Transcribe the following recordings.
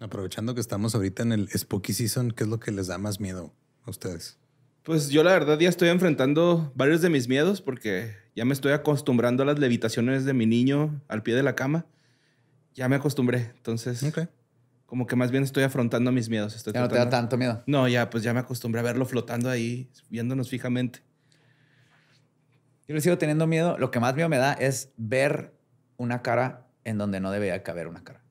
Aprovechando que estamos ahorita en el Spooky Season, ¿qué es lo que les da más miedo a ustedes? Pues yo la verdad ya estoy enfrentando varios de mis miedos porque ya me estoy acostumbrando a las levitaciones de mi niño al pie de la cama. Ya me acostumbré, entonces... Como que más bien estoy afrontando mis miedos. ya no te da tanto miedo. No, ya pues ya me acostumbré a verlo flotando ahí, viéndonos fijamente. Yo le sigo teniendo miedo. Lo que más miedo me da es ver una cara en donde no debería caber una cara.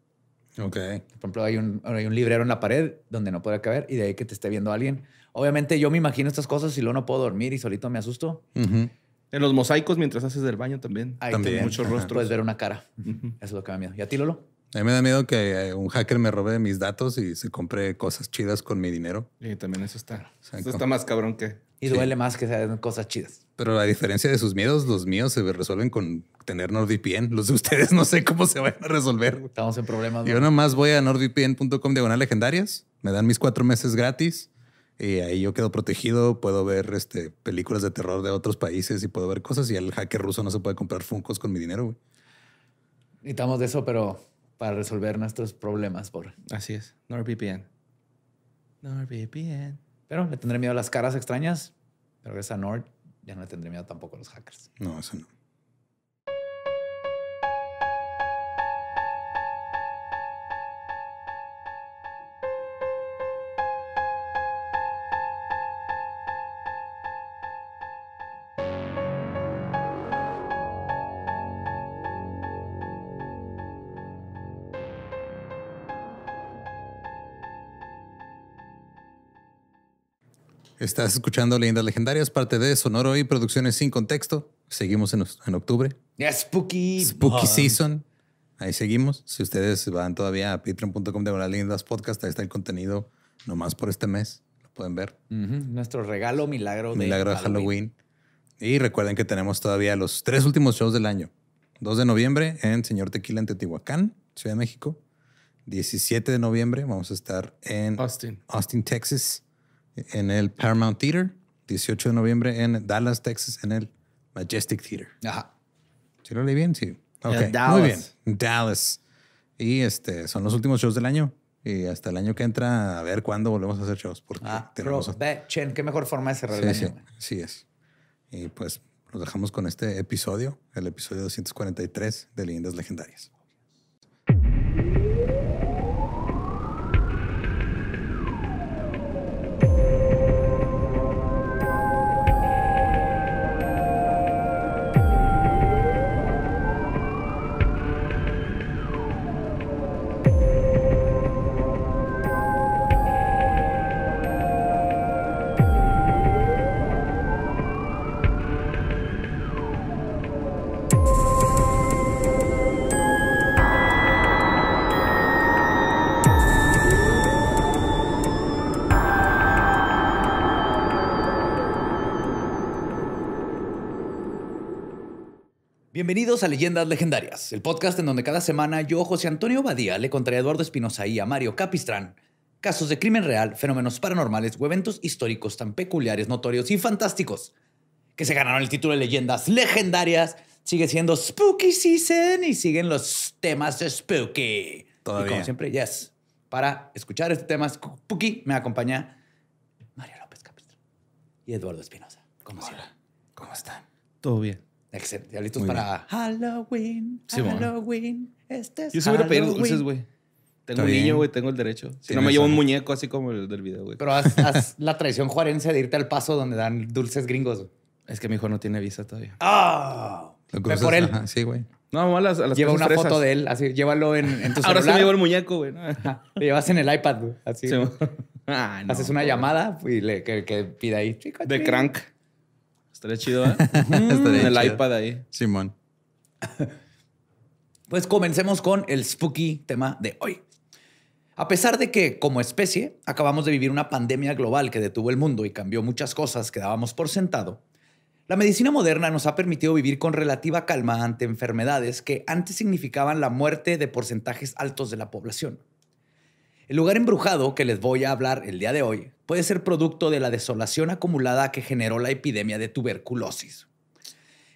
Ok. Por ejemplo, hay un, hay un librero en la pared donde no puede caber y de ahí que te esté viendo alguien. Obviamente yo me imagino estas cosas y luego no puedo dormir y solito me asusto. En los mosaicos mientras haces del baño también. Ahí también. Muchos rostros. Puedes ver una cara. Eso es lo que me da miedo. ¿Y a ti, Lolo? A mí me da miedo que eh, un hacker me robe mis datos y se compre cosas chidas con mi dinero. Y también eso está. eso está más cabrón que y duele más que sean cosas chidas. Pero la diferencia de sus miedos, los míos se resuelven con tener NordVPN. Los de ustedes no sé cómo se van a resolver. Estamos en problemas. Yo nomás voy a nordvpn.com diagonal legendarias. Me dan mis cuatro meses gratis y ahí yo quedo protegido. Puedo ver este, películas de terror de otros países y puedo ver cosas. Y el hacker ruso no se puede comprar funcos con mi dinero. Güey. Necesitamos de eso, pero para resolver nuestros problemas. Por... Así es. NordVPN. NordVPN. Pero le tendré miedo a las caras extrañas, pero esa a Nord ya no le tendré miedo tampoco a los hackers. No, eso no. Estás escuchando Leyendas Legendarias, parte de Sonoro y Producciones Sin Contexto. Seguimos en, en octubre. spooky. Spooky Season. Ahí seguimos. Si ustedes van todavía a patreon.com de una Leyendas Podcast, ahí está el contenido nomás por este mes. Lo pueden ver. Nuestro regalo milagro, milagro de, Halloween. Y recuerden que tenemos todavía los tres últimos shows del año. 2 de noviembre en Señor Tequila en Teotihuacán, Ciudad de México. 17 de noviembre vamos a estar en Austin, Austin Texas en el Paramount Theater, 18 de noviembre en Dallas, Texas, en el Majestic Theater. Ajá. ¿Sí lo leí bien? Sí. Okay. Muy bien. Dallas. Y este, son los últimos shows del año. Y hasta el año que entra, a ver cuándo volvemos a hacer shows. Porque ah, tenemos... Pero, Chen, qué mejor forma de cerrar sí, el Sí, es. Y pues nos dejamos con este episodio, el episodio 243 de Leyendas Legendarias. Bienvenidos a Leyendas Legendarias, el podcast en donde cada semana yo, José Antonio Badía, le contaré a Eduardo Espinosa y a Mario Capistrán casos de crimen real, fenómenos paranormales o eventos históricos tan peculiares, notorios y fantásticos que se ganaron el título de Leyendas Legendarias. Sigue siendo Spooky Season y siguen los temas Spooky. Todavía. Y como siempre, yes. Para escuchar este tema Spooky me acompaña Mario López Capistrán y Eduardo Espinosa. ¿Cómo, ¿Cómo están? Todo bien. Excelente. listos para Halloween. Sí, Halloween. Este es Yo se hubiera pedido dulces, güey. Tengo un niño, güey, tengo el derecho. Si no me llevo un muñeco así como el del video, güey. Pero haz, la tradición juarense de irte al paso donde dan dulces gringos. Es que mi hijo no tiene visa todavía. ¡Ah! Oh, Ve por él. sí, güey. No, a las, a Lleva una foto de él, así, llévalo en, en tu Ahora celular. Ahora sí me llevo el muñeco, güey. Lo llevas en el iPad, güey. Así. Sí. Ah, Haces una llamada y le, que, ahí. de crank. Estaría chido, ¿eh? en el iPad ahí. Simón. Pues comencemos con el spooky tema de hoy. A pesar de que, como especie, acabamos de vivir una pandemia global que detuvo el mundo y cambió muchas cosas que dábamos por sentado, la medicina moderna nos ha permitido vivir con relativa calma ante enfermedades que antes significaban la muerte de porcentajes altos de la población. El lugar embrujado que les voy a hablar el día de hoy puede ser producto de la desolación acumulada que generó la epidemia de tuberculosis.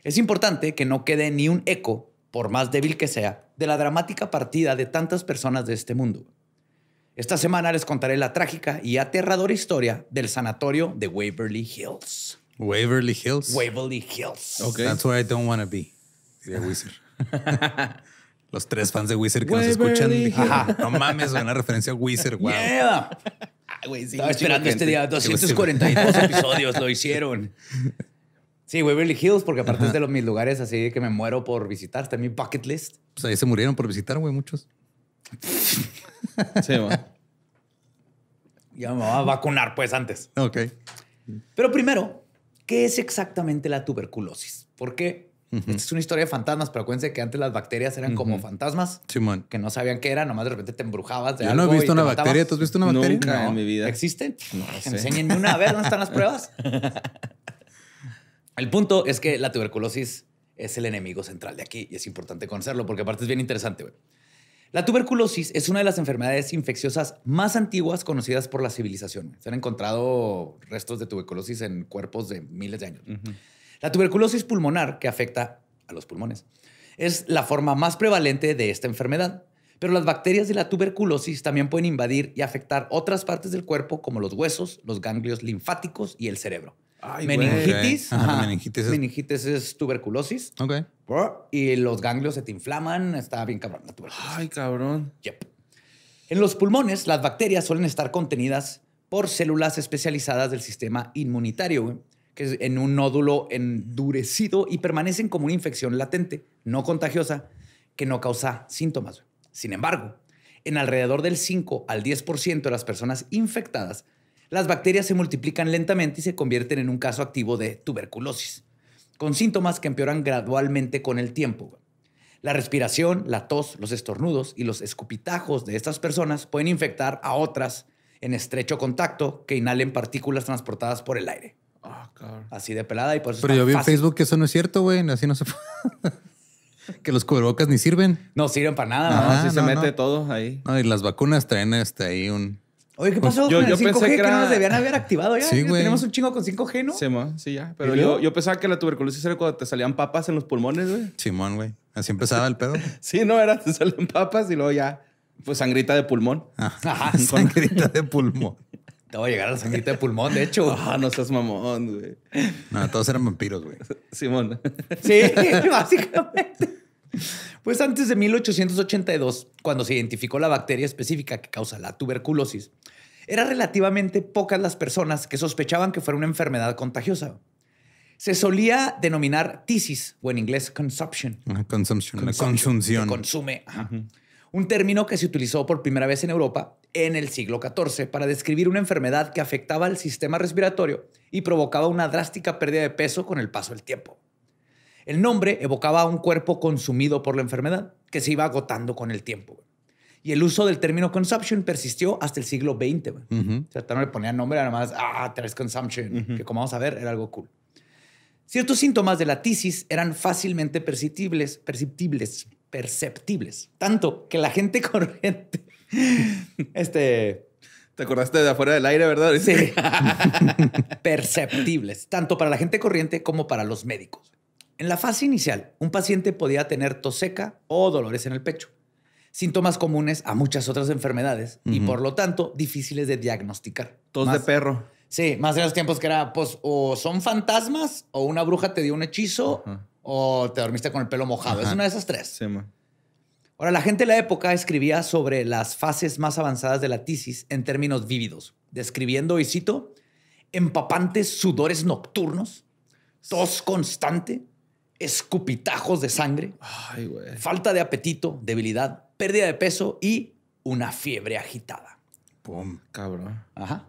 Es importante que no quede ni un eco, por más débil que sea, de la dramática partida de tantas personas de este mundo. Esta semana les contaré la trágica y aterradora historia del sanatorio de Waverly Hills. Waverly Hills. Waverly Hills. Okay. That's where I don't want to be. Los tres fans de Wizard que nos escuchan. no mames, una referencia a Wizard. Wow estaba esperando este día. 242 episodios lo hicieron. Sí, Waverly Hills, porque aparte es de los, mis lugares así que me muero por visitar. Está en mi bucket list. Pues ahí se murieron por visitar, güey, muchos. sí, va. Ya me va a vacunar, pues, antes. Ok. Pero primero, ¿qué es exactamente la tuberculosis? ¿Por qué? Esta es una historia de fantasmas, pero acuérdense que antes las bacterias eran como fantasmas. Que no sabían qué eran, nomás de repente te embrujabas. Yo no he visto una bacteria. ¿Tú has visto una bacteria? no. en mi vida. ¿Existen? No sé. Enséñenme una. vez? ¿dónde están las pruebas? El punto es que la tuberculosis es el enemigo central de aquí y es importante conocerlo porque aparte es bien interesante. La tuberculosis es una de las enfermedades infecciosas más antiguas conocidas por la civilización. Se han encontrado restos de tuberculosis en cuerpos de miles de años. La tuberculosis pulmonar, que afecta a los pulmones, es la forma más prevalente de esta enfermedad. Pero las bacterias de la tuberculosis también pueden invadir y afectar otras partes del cuerpo, como los huesos, los ganglios linfáticos y el cerebro. meningitis. Meningitis, es... tuberculosis. Y los ganglios se te inflaman. Está bien cabrón Ay, cabrón. En los pulmones, las bacterias suelen estar contenidas por células especializadas del sistema inmunitario en un nódulo endurecido y permanecen como una infección latente, no contagiosa, que no causa síntomas. Sin embargo, en alrededor del 5 al 10% de las personas infectadas, las bacterias se multiplican lentamente y se convierten en un caso activo de tuberculosis, con síntomas que empeoran gradualmente con el tiempo. La respiración, la tos, los estornudos y los escupitajos de estas personas pueden infectar a otras en estrecho contacto que inhalen partículas transportadas por el aire. Ah, así de pelada y por eso. Pero yo vi en Facebook que eso no es cierto, güey. Así no se Que los cubrebocas ni sirven. No sirven para nada, ¿no? se mete todo ahí. No, y las vacunas traen este ahí un. Oye, ¿qué pasó yo, con 5G pensé que, no nos debían haber activado ya? Sí, güey. Tenemos un chingo con 5G, ¿no? Sí, sí ya. Pero yo, yo, pensaba que la tuberculosis era cuando te salían papas en los pulmones, güey. Simón, güey. Así empezaba el pedo. sí, no, era te salen papas y luego ya, pues sangrita de pulmón. Ajá sangrita de pulmón. Te va a llegar a la sangrita de pulmón, de hecho. Ah, no seas mamón, güey. No, todos eran vampiros, güey. Simón. Sí, básicamente. Pues antes de 1882, cuando se identificó la bacteria específica que causa la tuberculosis, eran relativamente pocas las personas que sospechaban que fuera una enfermedad contagiosa. Se solía denominar tisis, o en inglés consumption. consumption, consume. Ajá un término que se utilizó por primera vez en Europa en el siglo XIV para describir una enfermedad que afectaba al sistema respiratorio y provocaba una drástica pérdida de peso con el paso del tiempo. El nombre evocaba a un cuerpo consumido por la enfermedad, que se iba agotando con el tiempo. Y el uso del término consumption persistió hasta el siglo XX. no le ponían nombre, nada más, ah, tres consumption, que como vamos a ver, era algo cool. Ciertos síntomas de la tisis eran fácilmente perceptibles, perceptibles perceptibles, tanto que la gente corriente, este... Te acordaste de afuera del aire, ¿verdad? Sí. perceptibles, tanto para la gente corriente como para los médicos. En la fase inicial, un paciente podía tener tos seca o dolores en el pecho, síntomas comunes a muchas otras enfermedades y por lo tanto difíciles de diagnosticar. Tos de perro. Sí, más de los tiempos que era, pues, o son fantasmas o una bruja te dio un hechizo o te dormiste con el pelo mojado. Es una de esas tres. Sí, man. Ahora, la gente de la época escribía sobre las fases más avanzadas de la tisis en términos vívidos, describiendo, y cito, empapantes sudores nocturnos, tos constante, escupitajos de sangre, falta de apetito, debilidad, pérdida de peso y una fiebre agitada. Pum, cabrón. Ajá.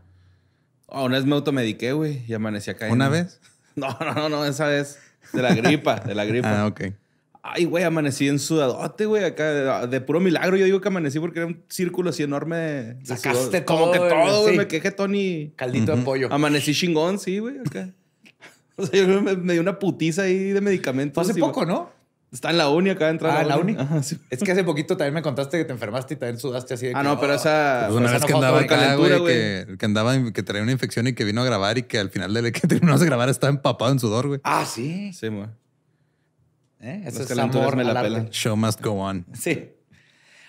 Ah, una vez me automediqué, güey, y amanecí acá. ¿Una vez? no, no, no, esa vez de la gripa, de la gripa. Ah, ok. Ay, güey, amanecí en sudadote, güey. Acá, de puro milagro. Yo digo que amanecí porque era un círculo así enorme. Sacaste Como que todo, güey. Me queje Tony. Caldito de pollo. Amanecí chingón, sí, güey. o sea, yo me, di una putiza ahí de medicamentos. hace poco, ¿no? Está en la uni, acaba de entrar. Ah, en la uni. Es que hace poquito también me contaste que te enfermaste y también sudaste así. De ah, que, ah, no, pero oh". esa. Pues una vez que andaba acá, güey, que, que, andaba, que traía una infección y que vino a grabar y que al final de que terminó de grabar estaba empapado en sudor, güey. Ah, sí. Sí, güey. ¿Eh? Eso es amor me la pela. Show must go on. Sí.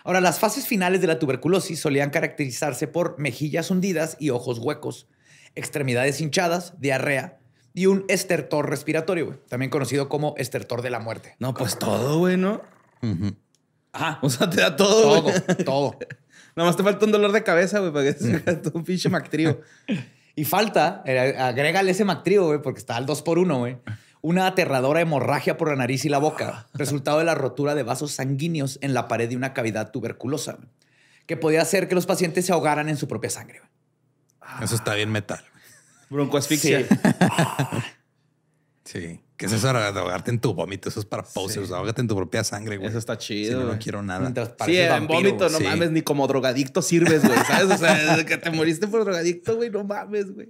Ahora, las fases finales de la tuberculosis solían caracterizarse por mejillas hundidas y ojos huecos, extremidades hinchadas, diarrea, y un estertor respiratorio, güey, también conocido como estertor de la muerte. No, pues todo, güey, ¿no? Ajá. O sea, te da todo. Todo, todo. todo. más te falta un dolor de cabeza, güey, para que te todo un pinche mactrío. y falta, agrégale ese mactrío, güey, porque está al 2 por 1 güey. Una aterradora hemorragia por la nariz y la boca, resultado de la rotura de vasos sanguíneos en la pared de una cavidad tuberculosa, que podía hacer que los pacientes se ahogaran en su propia sangre. Eso está bien metal. Brunco, Sí. sí. Que es eso de ahogarte en tu vómito. Eso es para posers. Sí. en tu propia sangre, güey. Eso está chido. Si no, no quiero nada. Sí, en vómito no mames, ni como drogadicto sirves, güey. ¿Sabes? O sea, que te moriste por drogadicto, güey. No mames, güey.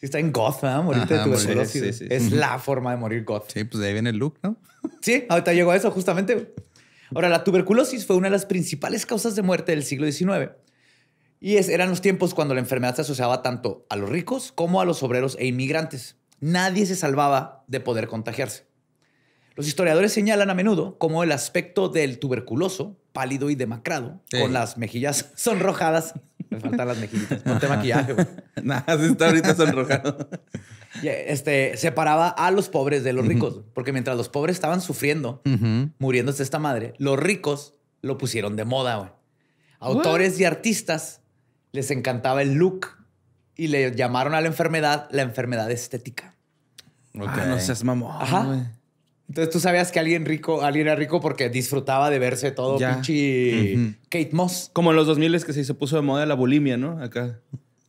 Si está en goth, ¿verdad? Morirte de tuberculosis. es la forma de morir goth. Sí, pues de ahí viene el look, ¿no? sí, ahorita llegó a eso justamente. Ahora, la tuberculosis fue una de las principales causas de muerte del siglo XIX y eran los tiempos cuando la enfermedad se asociaba tanto a los ricos como a los obreros e inmigrantes. Nadie se salvaba de poder contagiarse. Los historiadores señalan a menudo como el aspecto del tuberculoso, pálido y demacrado, con las mejillas sonrojadas. Me faltan las mejillitas. Ponte maquillaje, güey. Nada, se está ahorita sonrojado. Este, separaba a los pobres de los ricos, porque mientras los pobres estaban sufriendo, muriéndose esta madre, los ricos lo pusieron de moda, güey. Autores y artistas les encantaba el look y le llamaron a la enfermedad la enfermedad estética. Ah, no seas mamón. Ajá. Entonces tú sabías que alguien rico, alguien era rico porque disfrutaba de verse todo ya. Kate Moss. Como en los 2000 es que se puso de moda la bulimia, ¿no? Acá.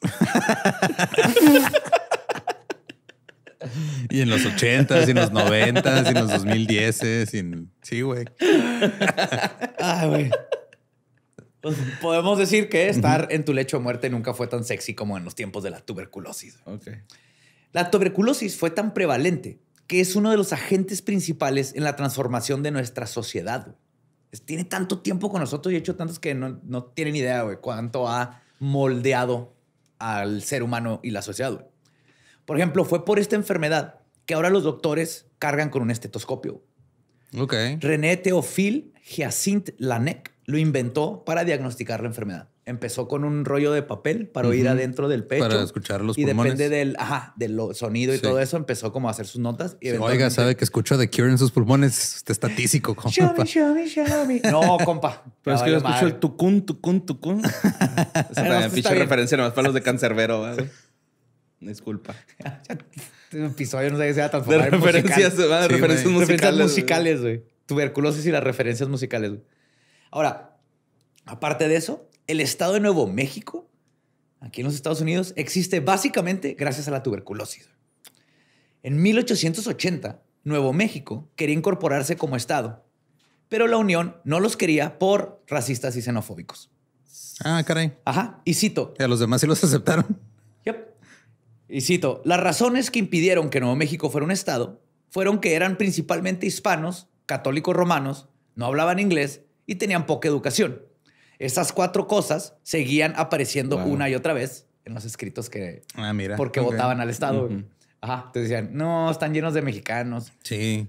y en los 80s, y en los 90s, y en los 2010s. Y en... Sí, güey. ah, güey. Pues, podemos decir que estar en tu lecho de muerte nunca fue tan sexy como en los tiempos de la tuberculosis. La tuberculosis fue tan prevalente que es uno de los agentes principales en la transformación de nuestra sociedad. Tiene tanto tiempo con nosotros y hecho tantos que no, tienen idea, de cuánto ha moldeado al ser humano y la sociedad, Por ejemplo, fue por esta enfermedad que ahora los doctores cargan con un estetoscopio. René Teofil Giacint Lanec, lo inventó para diagnosticar la enfermedad. Empezó con un rollo de papel para oír adentro del pecho. Para escuchar los pulmones. Y depende del, ajá, del sonido y todo eso, empezó como a hacer sus notas. oiga, sabe que escucho The Cure en sus pulmones. Usted está compa. Show me, show me, show me. No, compa. Pero es que yo escucho el tucún, tucún, tucún. Esa pinche referencia nomás para los de cancerbero. ¿vale? Disculpa. un episodio no sé qué sea tan De referencias, referencias musicales. Referencias musicales, güey. Tuberculosis y las referencias musicales, Ahora, aparte de eso, el Estado de Nuevo México, aquí en los Estados Unidos, existe básicamente gracias a la tuberculosis. En 1880, Nuevo México quería incorporarse como Estado, pero la Unión no los quería por racistas y xenofóbicos. Ah, caray. Ajá, y cito. ¿Y a los demás sí los aceptaron? Yep. Y cito, las razones que impidieron que Nuevo México fuera un Estado fueron que eran principalmente hispanos, católicos romanos, no hablaban inglés y tenían poca educación. Esas cuatro cosas seguían apareciendo una y otra vez en los escritos que... Ah, porque votaban al Estado. Te decían, no, están llenos de mexicanos. Sí.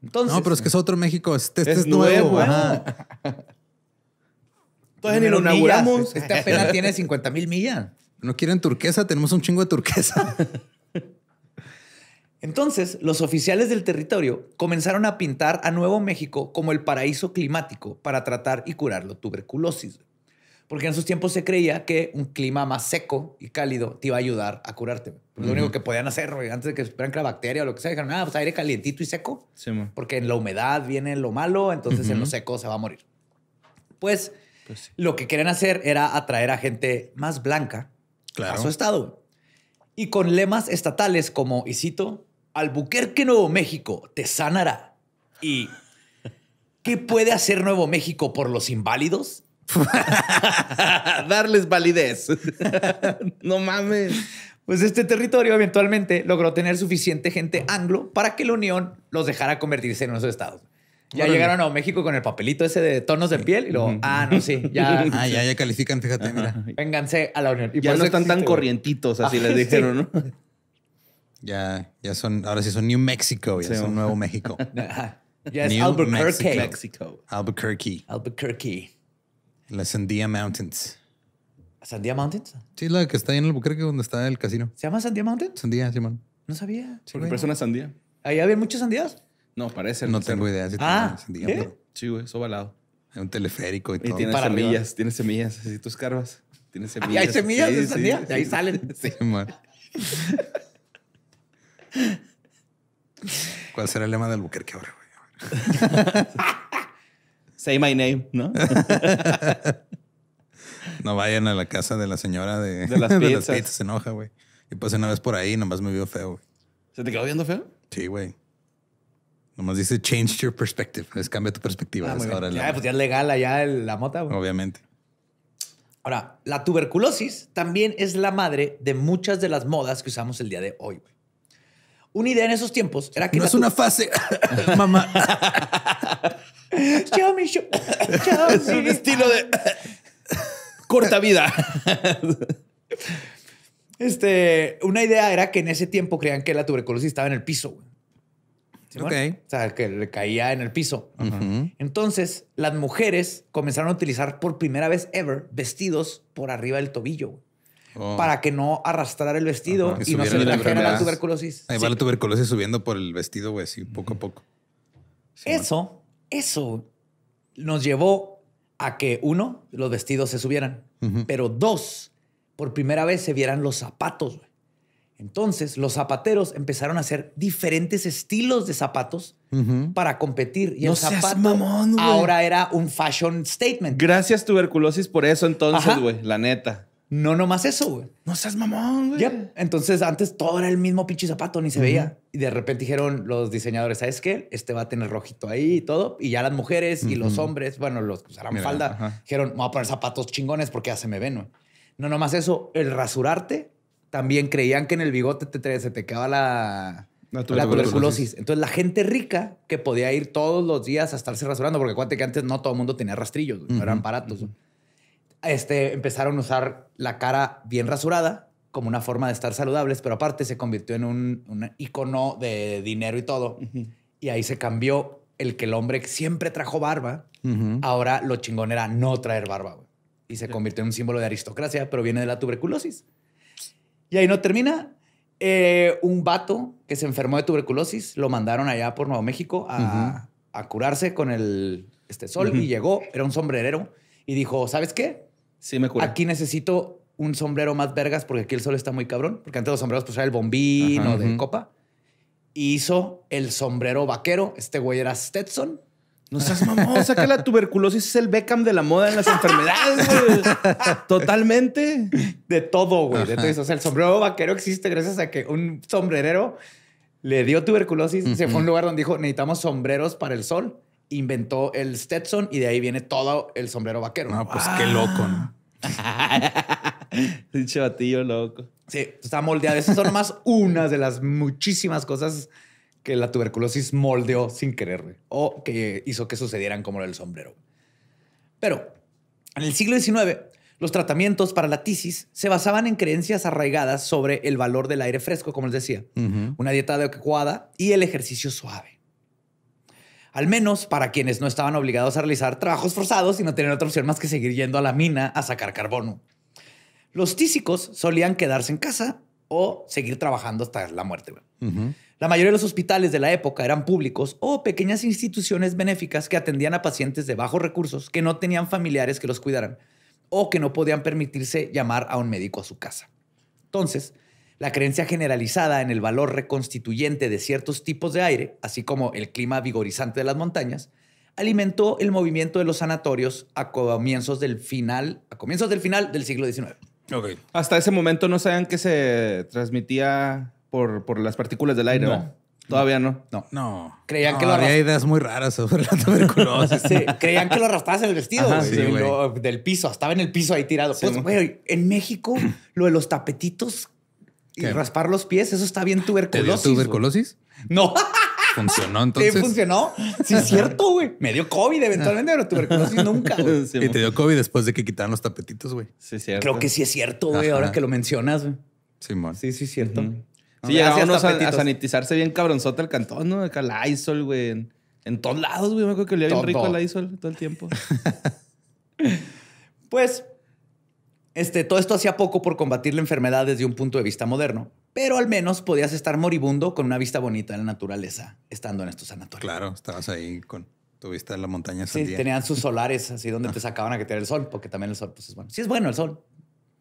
No, pero es que es otro México. Este, este es, nuevo. Ajá. Entonces ni lo inauguramos. Este apenas tiene 50 mil millas. No quieren turquesa, tenemos un chingo de turquesa. Entonces, los oficiales del territorio comenzaron a pintar a Nuevo México como el paraíso climático para tratar y curar la tuberculosis. Porque en esos tiempos se creía que un clima más seco y cálido te iba a ayudar a curarte. Lo único que podían hacer antes de que supieran que la bacteria o lo que sea, dijeron, ah, pues aire calientito y seco. porque en la humedad viene lo malo, entonces en lo seco se va a morir. Pues, pues lo que querían hacer era atraer a gente más blanca a su estado. Y con lemas estatales como, y cito, Albuquerque, Nuevo México, te sanará. ¿Y qué puede hacer Nuevo México por los inválidos? Darles validez. no mames. Pues este territorio eventualmente logró tener suficiente gente anglo para que la Unión los dejara convertirse en unos estados. Ya llegaron a México con el papelito ese de tonos de piel y luego, ah, no, sí, ya. Ah, ya, califican, fíjate, mira. Vénganse a la Unión. Y ya no están tan corrientitos, así les dijeron, ¿no? Ya, ya son, ahora sí son New Mexico, ya son Nuevo México. ya es New Albuquerque. Albuquerque. Albuquerque. Las Sandia Mountains. ¿Sandia Mountains? Sí, la que está ahí en Albuquerque donde está el casino. ¿Se llama Sandia Mountains? Sandía, Simón. no sabía. Por Porque persona una sandía. ¿Ahí había muchas sandías? No, parece. No tengo idea. Si ah, sandía, Sí, güey, es Hay un teleférico y, todo. tiene semillas, tiene semillas. Así tus carvas. tiene semillas. ¿Y hay semillas de sandía? De ahí salen. Sí, man. ¿Cuál será el lema del Buquerque ahora, Say my name, ¿no? no vayan a la casa de la señora de, de las pizzas. se enoja, güey. Y pues una vez por ahí nomás me vio feo, güey. ¿Se te quedó viendo feo? Sí, güey. Nomás dice change your perspective. Es cambia tu perspectiva. Ah, ahora ya, pues ya es legal allá la mota, güey. Obviamente. Ahora, la tuberculosis también es la madre de muchas de las modas que usamos el día de hoy, güey. Una idea en esos tiempos era que... No es una fase, mamá. show Es un estilo de... corta vida. este, una idea era que en ese tiempo creían que la tuberculosis estaba en el piso. ¿Sí, ok. O sea, que le caía en el piso. Entonces, las mujeres comenzaron a utilizar por primera vez ever vestidos por arriba del tobillo. Oh. para que no arrastrara el vestido y, no se la tuberculosis. Ahí va la tuberculosis subiendo por el vestido, güey, sí, poco a poco. eso, eso nos llevó a que, uno, los vestidos se subieran, pero dos, por primera vez se vieran los zapatos, güey. Entonces, los zapateros empezaron a hacer diferentes estilos de zapatos para competir. Y el zapato ahora era un fashion statement. Gracias, tuberculosis, por eso entonces, güey, la neta. No nomás eso, güey. No seas mamón, güey. Ya, Entonces, antes todo era el mismo pinche zapato, ni se veía. Y de repente dijeron los diseñadores, ¿sabes qué? Este va a tener rojito ahí y todo. Y ya las mujeres y los hombres, bueno, los que pues, usaran falda, dijeron, voy a poner zapatos chingones porque ya se me ven, güey. No nomás eso, el rasurarte, también creían que en el bigote te, se te quedaba la... La tuberculosis. Entonces, la gente rica que podía ir todos los días a estarse rasurando, porque acuérdate que antes no todo el mundo tenía rastrillos, no eran baratos, este, empezaron a usar la cara bien rasurada como una forma de estar saludables, pero aparte se convirtió en un, icono de dinero y todo. Y ahí se cambió el que el hombre siempre trajo barba. Ahora lo chingón era no traer barba. Y se convirtió en un símbolo de aristocracia, pero viene de la tuberculosis. Y ahí no termina. Eh, un vato que se enfermó de tuberculosis lo mandaron allá por Nuevo México a, curarse con el este sol y llegó, era un sombrerero y dijo, ¿sabes qué? Sí, me Aquí necesito un sombrero más vergas porque aquí el sol está muy cabrón. Porque antes los sombreros pues era el bombín o de copa. hizo el sombrero vaquero. Este güey era Stetson. No seas mamón, saca la tuberculosis, es el Beckham de la moda en las enfermedades, güey. Totalmente. De todo, güey. O sea, el sombrero vaquero existe gracias a que un sombrerero le dio tuberculosis. y Se fue a un lugar donde dijo, necesitamos sombreros para el sol inventó el Stetson y de ahí viene todo el sombrero vaquero. No, pues qué ah. loco, ¿no? Un loco. Sí, está moldeado. Esas son nomás unas de las muchísimas cosas que la tuberculosis moldeó sin querer o que hizo que sucedieran como el sombrero. Pero en el siglo XIX, los tratamientos para la tisis se basaban en creencias arraigadas sobre el valor del aire fresco, como les decía, una dieta adecuada y el ejercicio suave al menos para quienes no estaban obligados a realizar trabajos forzados y no tenían otra opción más que seguir yendo a la mina a sacar carbono. Los tísicos solían quedarse en casa o seguir trabajando hasta la muerte. La mayoría de los hospitales de la época eran públicos o pequeñas instituciones benéficas que atendían a pacientes de bajos recursos que no tenían familiares que los cuidaran o que no podían permitirse llamar a un médico a su casa. Entonces, la creencia generalizada en el valor reconstituyente de ciertos tipos de aire, así como el clima vigorizante de las montañas, alimentó el movimiento de los sanatorios a comienzos del final, a comienzos del final del siglo XIX. Hasta ese momento no sabían que se transmitía por, las partículas del aire, no. Todavía no. No. No. Creían que lo Había ideas muy raras sobre la tuberculosis. Creían que lo arrastrabas el vestido. del piso. Estaba en el piso ahí tirado. Pues, en México, lo de los tapetitos y raspar los pies, eso está bien tuberculosis. ¿Te dio tuberculosis? No. ¿Funcionó entonces? Sí, funcionó. Sí, es cierto, güey. Me dio COVID eventualmente, pero tuberculosis nunca, y te dio COVID después de que quitaran los tapetitos, güey. Sí, es cierto. Creo que sí es cierto, güey, ahora que lo mencionas, güey. man. Sí, sí, es cierto. Sí, ya a, a, sanitizarse bien cabronzota el cantón, ¿no? Acá la ISOL, güey. En, todos lados, güey. Me acuerdo que le había bien rico la ISOL todo el tiempo. pues este, todo esto hacía poco por combatir la enfermedad desde un punto de vista moderno, pero al menos podías estar moribundo con una vista bonita de la naturaleza estando en estos sanatorios. Claro, estabas ahí con tu vista de la montaña. Sí, tenían sus solares así donde te sacaban a que te el sol, porque también el sol pues, es bueno. Sí es bueno el sol,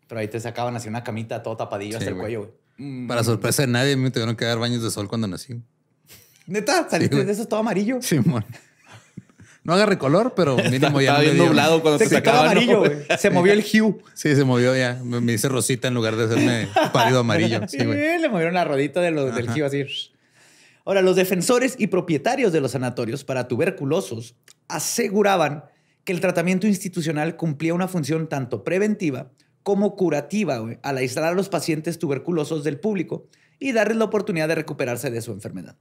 pero ahí te sacaban así una camita todo tapadillo hasta el cuello. Mm. Para sorpresa de nadie, me tuvieron que dar baños de sol cuando nací. Neta, saliste de eso todo amarillo. Sí, bueno. No haga recolor, pero mínimo ya. Estaba nublado cuando se, se sacaba amarillo, Se movió el hue. Sí, se movió ya. Me hice rosita en lugar de hacerme pálido amarillo. Sí, le movieron la rodita de los, del hue así. Ahora, los defensores y propietarios de los sanatorios para tuberculosos aseguraban que el tratamiento institucional cumplía una función tanto preventiva como curativa al aislar a los pacientes tuberculosos del público y darles la oportunidad de recuperarse de su enfermedad.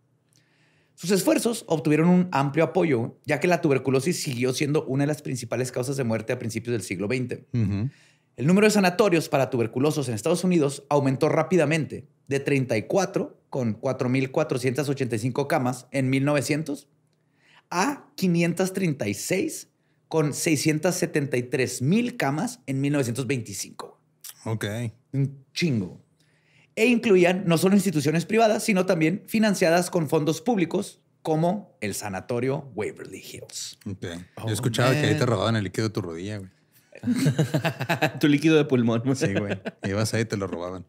Sus esfuerzos obtuvieron un amplio apoyo, ya que la tuberculosis siguió siendo una de las principales causas de muerte a principios del siglo XX. El número de sanatorios para tuberculosos en Estados Unidos aumentó rápidamente, de 34 con 4.485 camas en 1900 a 536 con 673 mil camas en 1925. Ok. Un chingo e incluían no solo instituciones privadas, sino también financiadas con fondos públicos como el Sanatorio Waverly Hills. Yo oh, escuchaba que ahí te robaban el líquido de tu rodilla, güey. tu líquido de pulmón. Sí, güey. Ibas ahí y te lo robaban.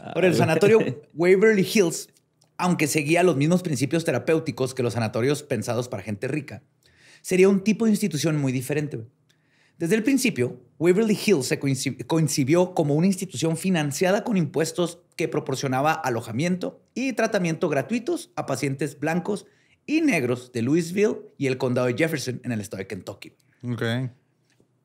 Ahora, el ah, Sanatorio Waverly Hills, aunque seguía los mismos principios terapéuticos que los sanatorios pensados para gente rica, sería un tipo de institución muy diferente. Desde el principio, Waverly Hills se concibió como una institución financiada con impuestos que proporcionaba alojamiento y tratamiento gratuitos a pacientes blancos y negros de Louisville y el condado de Jefferson en el estado de Kentucky. Okay.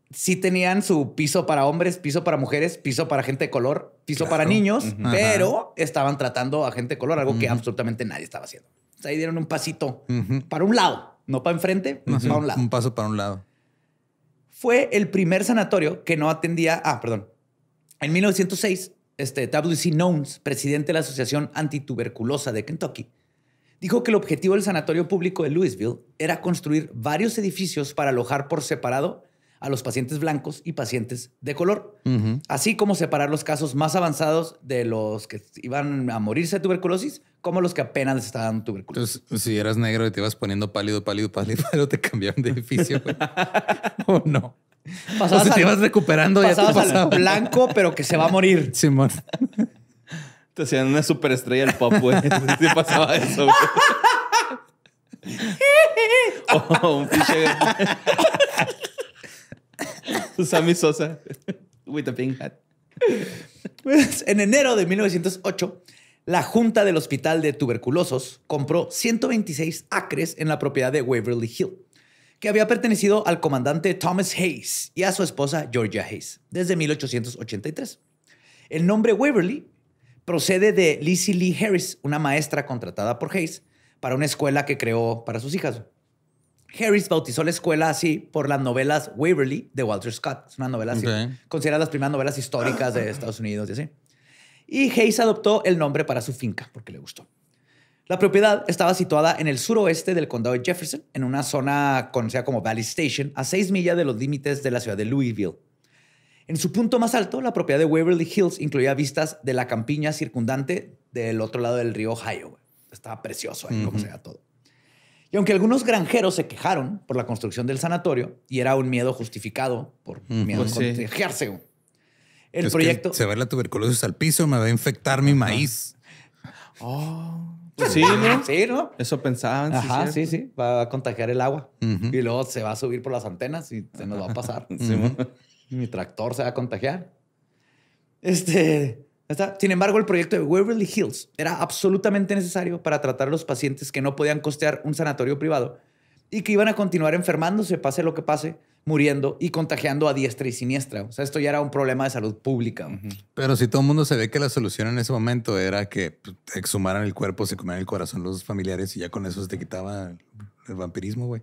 Sí tenían su piso para hombres, piso para mujeres, piso para gente de color, piso para niños, pero estaban tratando a gente de color, algo que absolutamente nadie estaba haciendo. Ahí dieron un pasito para un lado, no para enfrente, Un paso para un lado fue el primer sanatorio que no atendía, ah, perdón, en 1906, este, W.C. Knowles, presidente de la Asociación Antituberculosa de Kentucky, dijo que el objetivo del sanatorio público de Louisville era construir varios edificios para alojar por separado a los pacientes blancos y pacientes de color, así como separar los casos más avanzados de los que iban a morirse de tuberculosis como los que apenas estaban dando tuberculosis. Entonces, si eras negro y te ibas poniendo pálido, pálido, pálido, te cambiaron de edificio, o no. Pasabas si ibas recuperando, ya al blanco, pero que se va a morir. Simón. Te hacían una superestrella el pop, güey. Te pasaba eso, un pinche... Susami Sosa. With a pink hat. Pues, en enero de 1908, la Junta del Hospital de Tuberculosos compró 126 acres en la propiedad de Waverly Hill, que había pertenecido al comandante Thomas Hayes y a su esposa Georgia Hayes desde 1883. El nombre Waverly procede de Lizzie Lee Harris, una maestra contratada por Hayes para una escuela que creó para sus hijas. Harris bautizó la escuela así por las novelas Waverly de Walter Scott. Es una novela así, considerada las primeras novelas históricas de Estados Unidos y así. Y Hayes adoptó el nombre para su finca porque le gustó. La propiedad estaba situada en el suroeste del condado de Jefferson, en una zona conocida como Valley Station, a seis millas de los límites de la ciudad de Louisville. En su punto más alto, la propiedad de Waverly Hills incluía vistas de la campiña circundante del otro lado del río Ohio. Estaba precioso, ahí ¿eh? como se todo. Y aunque algunos granjeros se quejaron por la construcción del sanatorio y era un miedo justificado por miedo pues a contagiarse, el proyecto. Se va la tuberculosis al piso, me va a infectar mi maíz. Oh. sí, ¿no? Sí, ¿no? Eso pensaban. Ajá, sí, sí, Va a contagiar el agua. Y luego se va a subir por las antenas y se nos va a pasar. Mi tractor se va a contagiar. Este. Sin embargo, el proyecto de Waverly Hills era absolutamente necesario para tratar a los pacientes que no podían costear un sanatorio privado y que iban a continuar enfermándose, pase lo que pase, muriendo y contagiando a diestra y siniestra. O sea, esto ya era un problema de salud pública. Pero si todo el mundo se ve que la solución en ese momento era que pues, exhumaran el cuerpo, se comieran el corazón los familiares y ya con eso se te quitaba el vampirismo, güey.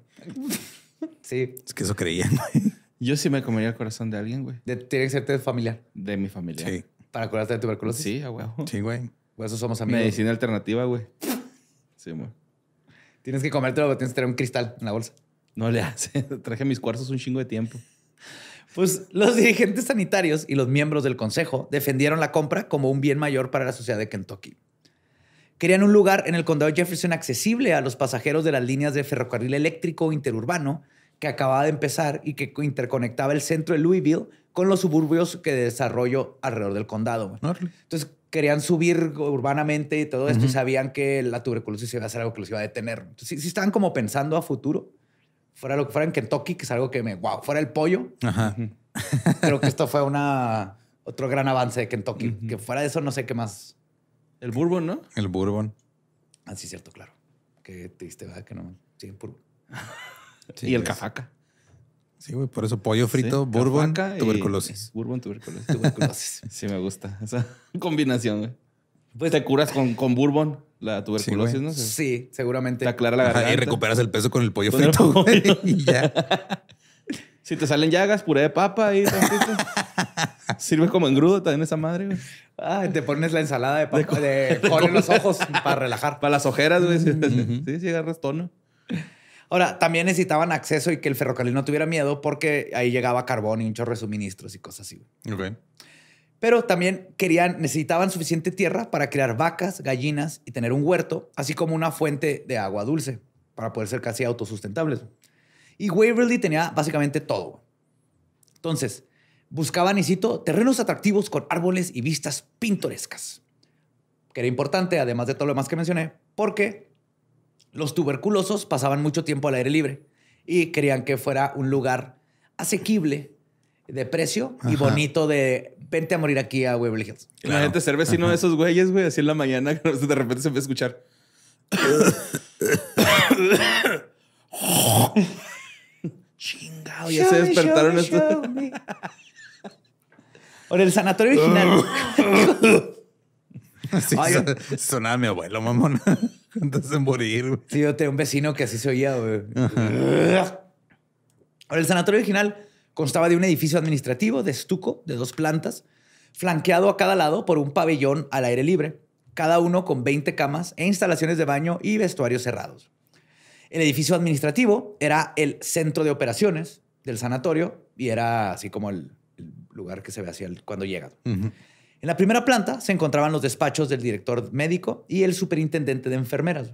Sí. Es que eso creían, güey. Yo sí me comería el corazón de alguien, güey. tiene que ser de familiar. De mi familia. Sí. ¿Para curarte de tuberculosis? Sí, a Sí, güey. eso somos amigos. Medicina alternativa, güey. Sí, güey. Tienes que comértelo, pero tienes que tener un cristal en la bolsa. No le hace. Traje mis cuarzos un chingo de tiempo. Pues los dirigentes sanitarios y los miembros del consejo defendieron la compra como un bien mayor para la sociedad de Kentucky. Querían un lugar en el condado Jefferson accesible a los pasajeros de las líneas de ferrocarril eléctrico interurbano que acababa de empezar y que interconectaba el centro de Louisville con los suburbios que desarrollo alrededor del condado. Entonces querían subir urbanamente y todo esto y sabían que la tuberculosis iba a ser algo que los iba a detener. Entonces si estaban como pensando a futuro. Fuera lo que fuera en Kentucky, que es algo que me, wow, fuera el pollo. Ajá. Creo que esto fue una, otro gran avance de Kentucky. Que fuera de eso no sé qué más. El bourbon, ¿no? El bourbon. Ah, sí, cierto, claro. Qué triste, ¿verdad? Que no. Sí, bourbon y el pues. cafaca. Sí, güey, por eso pollo frito, bourbon, tuberculosis. bourbon, tuberculosis. Tuberculosis. sí, me gusta esa combinación, güey. Pues te curas con, con bourbon la tuberculosis, sí, ¿no? Sí, seguramente. Te la y recuperas el peso con el pollo frito, ya. si te salen llagas, puré de papa ahí, Sirve como engrudo también esa madre, güey. Ah, te pones la ensalada de papa, de, los ojos para relajar. Para las ojeras, güey. sí Sí, agarras tono. Ahora, también necesitaban acceso y que el ferrocarril no tuviera miedo porque ahí llegaba carbón y un chorro de suministros y cosas así. Pero también querían, necesitaban suficiente tierra para crear vacas, gallinas y tener un huerto, así como una fuente de agua dulce para poder ser casi autosustentables. Y Waverly tenía básicamente todo. Entonces, buscaban, y terrenos atractivos con árboles y vistas pintorescas. Que era importante, además de todo lo demás que mencioné, porque los tuberculosos pasaban mucho tiempo al aire libre y querían que fuera un lugar asequible de precio y bonito de vente a morir aquí a Webley Hills. gente gente ser vecino de esos güeyes, güey, así en la mañana, de repente se empieza a escuchar. Chingado, ya se despertaron me, Por el sanatorio original. sonaba mi abuelo, mamón. Antes de morir, Sí, yo tenía un vecino que así se oía, Ahora, el sanatorio original constaba de un edificio administrativo de estuco de dos plantas, flanqueado a cada lado por un pabellón al aire libre, cada uno con 20 camas e instalaciones de baño y vestuarios cerrados. El edificio administrativo era el centro de operaciones del sanatorio y era así como el, lugar que se ve hacia cuando llegas. En la primera planta se encontraban los despachos del director médico y el superintendente de enfermeras,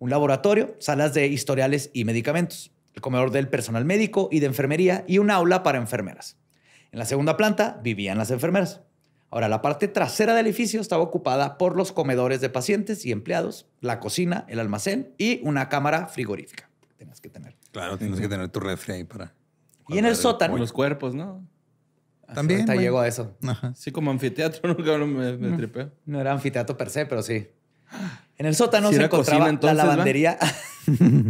un laboratorio, salas de historiales y medicamentos, el comedor del personal médico y de enfermería y un aula para enfermeras. En la segunda planta vivían las enfermeras. Ahora, la parte trasera del edificio estaba ocupada por los comedores de pacientes y empleados, la cocina, el almacén y una cámara frigorífica. Tienes que tener. Claro, tienes que tener tu refri ahí para. Y en el sótano. Los cuerpos, ¿no? También. Hasta llego a eso. Sí, como anfiteatro, nunca me, me no. tripeo. No era anfiteatro per se, pero sí. En el sótano se encontraba la lavandería.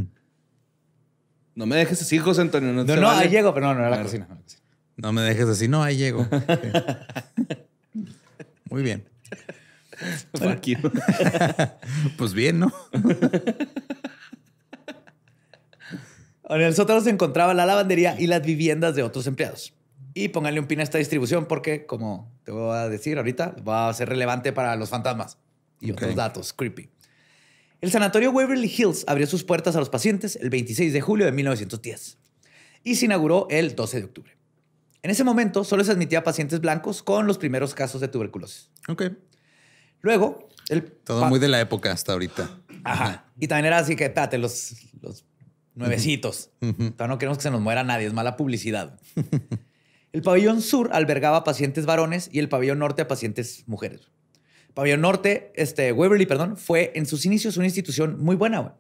no me dejes así, José Antonio. No, ahí llego, pero no, no era la cocina. No me dejes así, no, ahí llego. Muy bien. pues bien, ¿no? en el sótano se encontraba la lavandería y las viviendas de otros empleados y pónganle un pin a esta distribución porque, como te voy a decir ahorita, va a ser relevante para los fantasmas y otros datos creepy. El sanatorio Waverly Hills abrió sus puertas a los pacientes el 26 de julio de 1910 y se inauguró el 12 de octubre. En ese momento solo se admitía pacientes blancos con los primeros casos de tuberculosis. Ok. Luego, el todo muy de la época hasta ahorita. Ajá. Y también era así que, espérate, los, los nuevecitos. Todavía no queremos que se nos muera nadie, es mala publicidad. El pabellón sur albergaba pacientes varones y el pabellón norte a pacientes mujeres. Pabellón Norte, este, Waverly, perdón, fue en sus inicios una institución muy buena.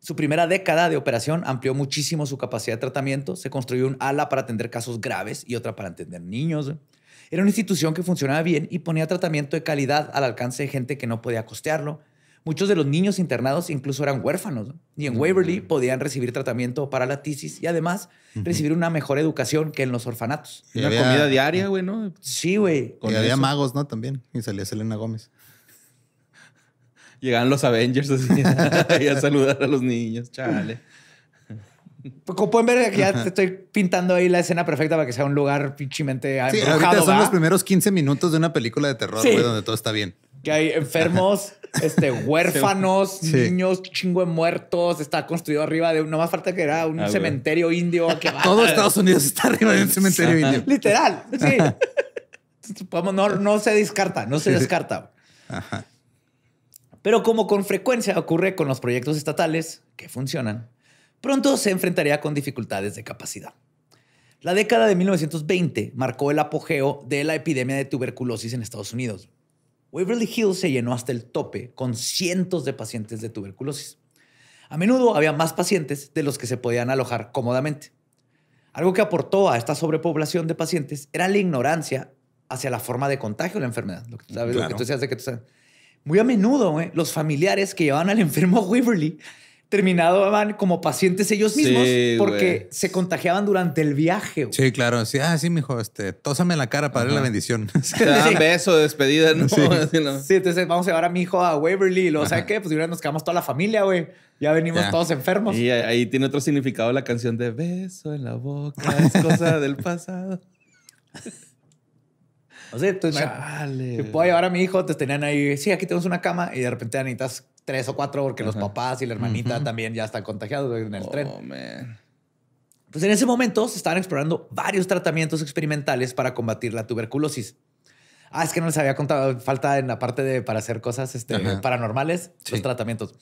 Su primera década de operación amplió muchísimo su capacidad de tratamiento. Se construyó un ala para atender casos graves y otra para atender niños. Era una institución que funcionaba bien y ponía tratamiento de calidad al alcance de gente que no podía costearlo. Muchos de los niños internados incluso eran huérfanos ¿no? y en Waverly podían recibir tratamiento para la tisis y además recibir una mejor educación que en los orfanatos. una comida diaria, güey, ¿no? Sí, güey. Y había magos, ¿no? También. Y salía Selena Gómez. Llegaban los Avengers así, a saludar a los niños, chale. Pues, como pueden ver, ya te estoy pintando ahí la escena perfecta para que sea un lugar pinchimente sí, ahorita son los primeros 15 minutos de una película de terror, güey, donde todo está bien que hay enfermos, este, huérfanos, niños, chingo muertos, está construido arriba de, no más falta que era un ah, cementerio indio. Que Todo Estados Unidos está arriba de un cementerio indio. Literal, sí. no, se descarta, no se descarta. Pero como con frecuencia ocurre con los proyectos estatales que funcionan, pronto se enfrentaría con dificultades de capacidad. La década de 1920 marcó el apogeo de la epidemia de tuberculosis en Estados Unidos. Waverly Hills se llenó hasta el tope con cientos de pacientes de tuberculosis. A menudo había más pacientes de los que se podían alojar cómodamente. Algo que aportó a esta sobrepoblación de pacientes era la ignorancia hacia la forma de contagio de la enfermedad. Muy a menudo, eh, los familiares que llevaban al enfermo a Waverly terminaban como pacientes ellos mismos porque se contagiaban durante el viaje. Sí, claro. Sí, ah, sí, mijo, este, tósame la cara para darle la bendición. beso, despedida, Sí. entonces vamos a llevar a mi hijo a Waverly. Lo sea qué? Pues nos quedamos toda la familia, güey. Ya venimos todos enfermos. Y ahí tiene otro significado la canción de beso en la boca, es cosa del pasado. O sea, entonces, Chale. llevar a mi hijo, te tenían ahí, sí, aquí tenemos una cama y de repente Anitas tres o cuatro porque los papás y la hermanita también ya están contagiados en el oh, tren. Pues en ese momento se estaban explorando varios tratamientos experimentales para combatir la tuberculosis. Ah, es que no les había contado, falta en la parte de para hacer cosas este, paranormales, los tratamientos.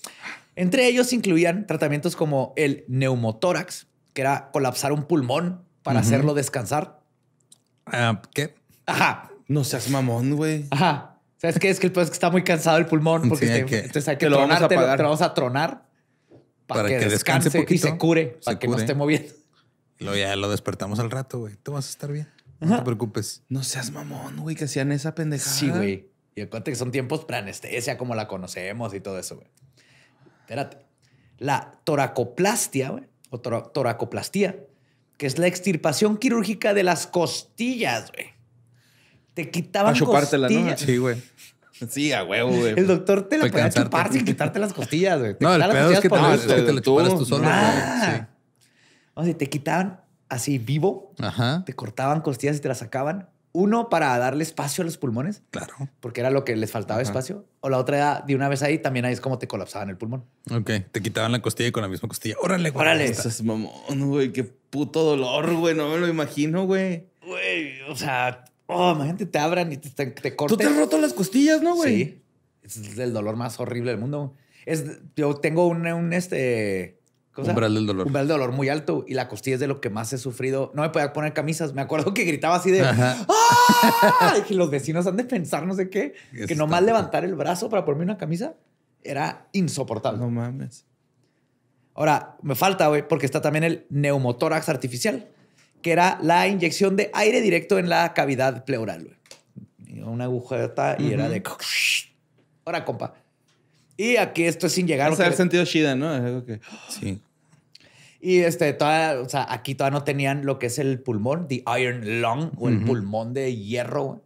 Entre ellos incluían tratamientos como el neumotórax, que era colapsar un pulmón para hacerlo descansar. Ah, ¿Qué? Ajá. No seas mamón, güey. Ajá. ¿Sabes qué? Es que el pues, que está muy cansado el pulmón. Porque hay que, entonces hay que te vamos a te a tronar para, que, descanse, y se cure, para que no esté moviendo. Lo, ya lo despertamos al rato, güey. Tú vas a estar bien. No te preocupes. No seas mamón, güey, que hacían esa pendejada. Sí, güey. Y acuérdate que son tiempos para anestesia, como la conocemos y todo eso, güey. Espérate. La toracoplastia, güey, o toracoplastia, que es la extirpación quirúrgica de las costillas, güey. Te quitaban Para chupártela, ¿no? Sí, güey. Sí, a huevo, güey. El doctor te la podía chupar sin quitarte las costillas, güey. No, el pedo es que, te, no, es te lo chuparas tú solo, nah. sí. O sea, te quitaban así vivo, Ajá. te cortaban costillas y te las sacaban. Uno para darle espacio a los pulmones. Claro. Porque era lo que les faltaba espacio. O la otra era de una vez ahí, también ahí es como te colapsaban el pulmón. Ok. Te quitaban la costilla y con la misma costilla. Órale, güey. Órale. Eso es mamón, güey. Qué puto dolor, güey. No me lo imagino, güey. Güey, o sea, Oh, imagínate, te abran y te, te Tú te has roto las costillas, ¿no, güey? Sí. Es el dolor más horrible del mundo. Es, yo tengo un, un este. ¿cómo umbral del dolor. Umbral del dolor muy alto. Y la costilla es de lo que más he sufrido. No me podía poner camisas. Me acuerdo que gritaba así de... ¡Ah! Y los vecinos han de pensar no sé qué. que nomás levantar el brazo para ponerme una camisa era insoportable. No mames. Ahora, me falta, güey, porque está también el neumotórax artificial que era la inyección de aire directo en la cavidad pleural. Una agujeta y era de... Ahora, compa. Y aquí esto es sin llegar... O sea, el sentido Shida, ¿no? algo que... Sí. Y este, toda, o sea, aquí todavía no tenían lo que es el pulmón, the iron lung, o el pulmón de hierro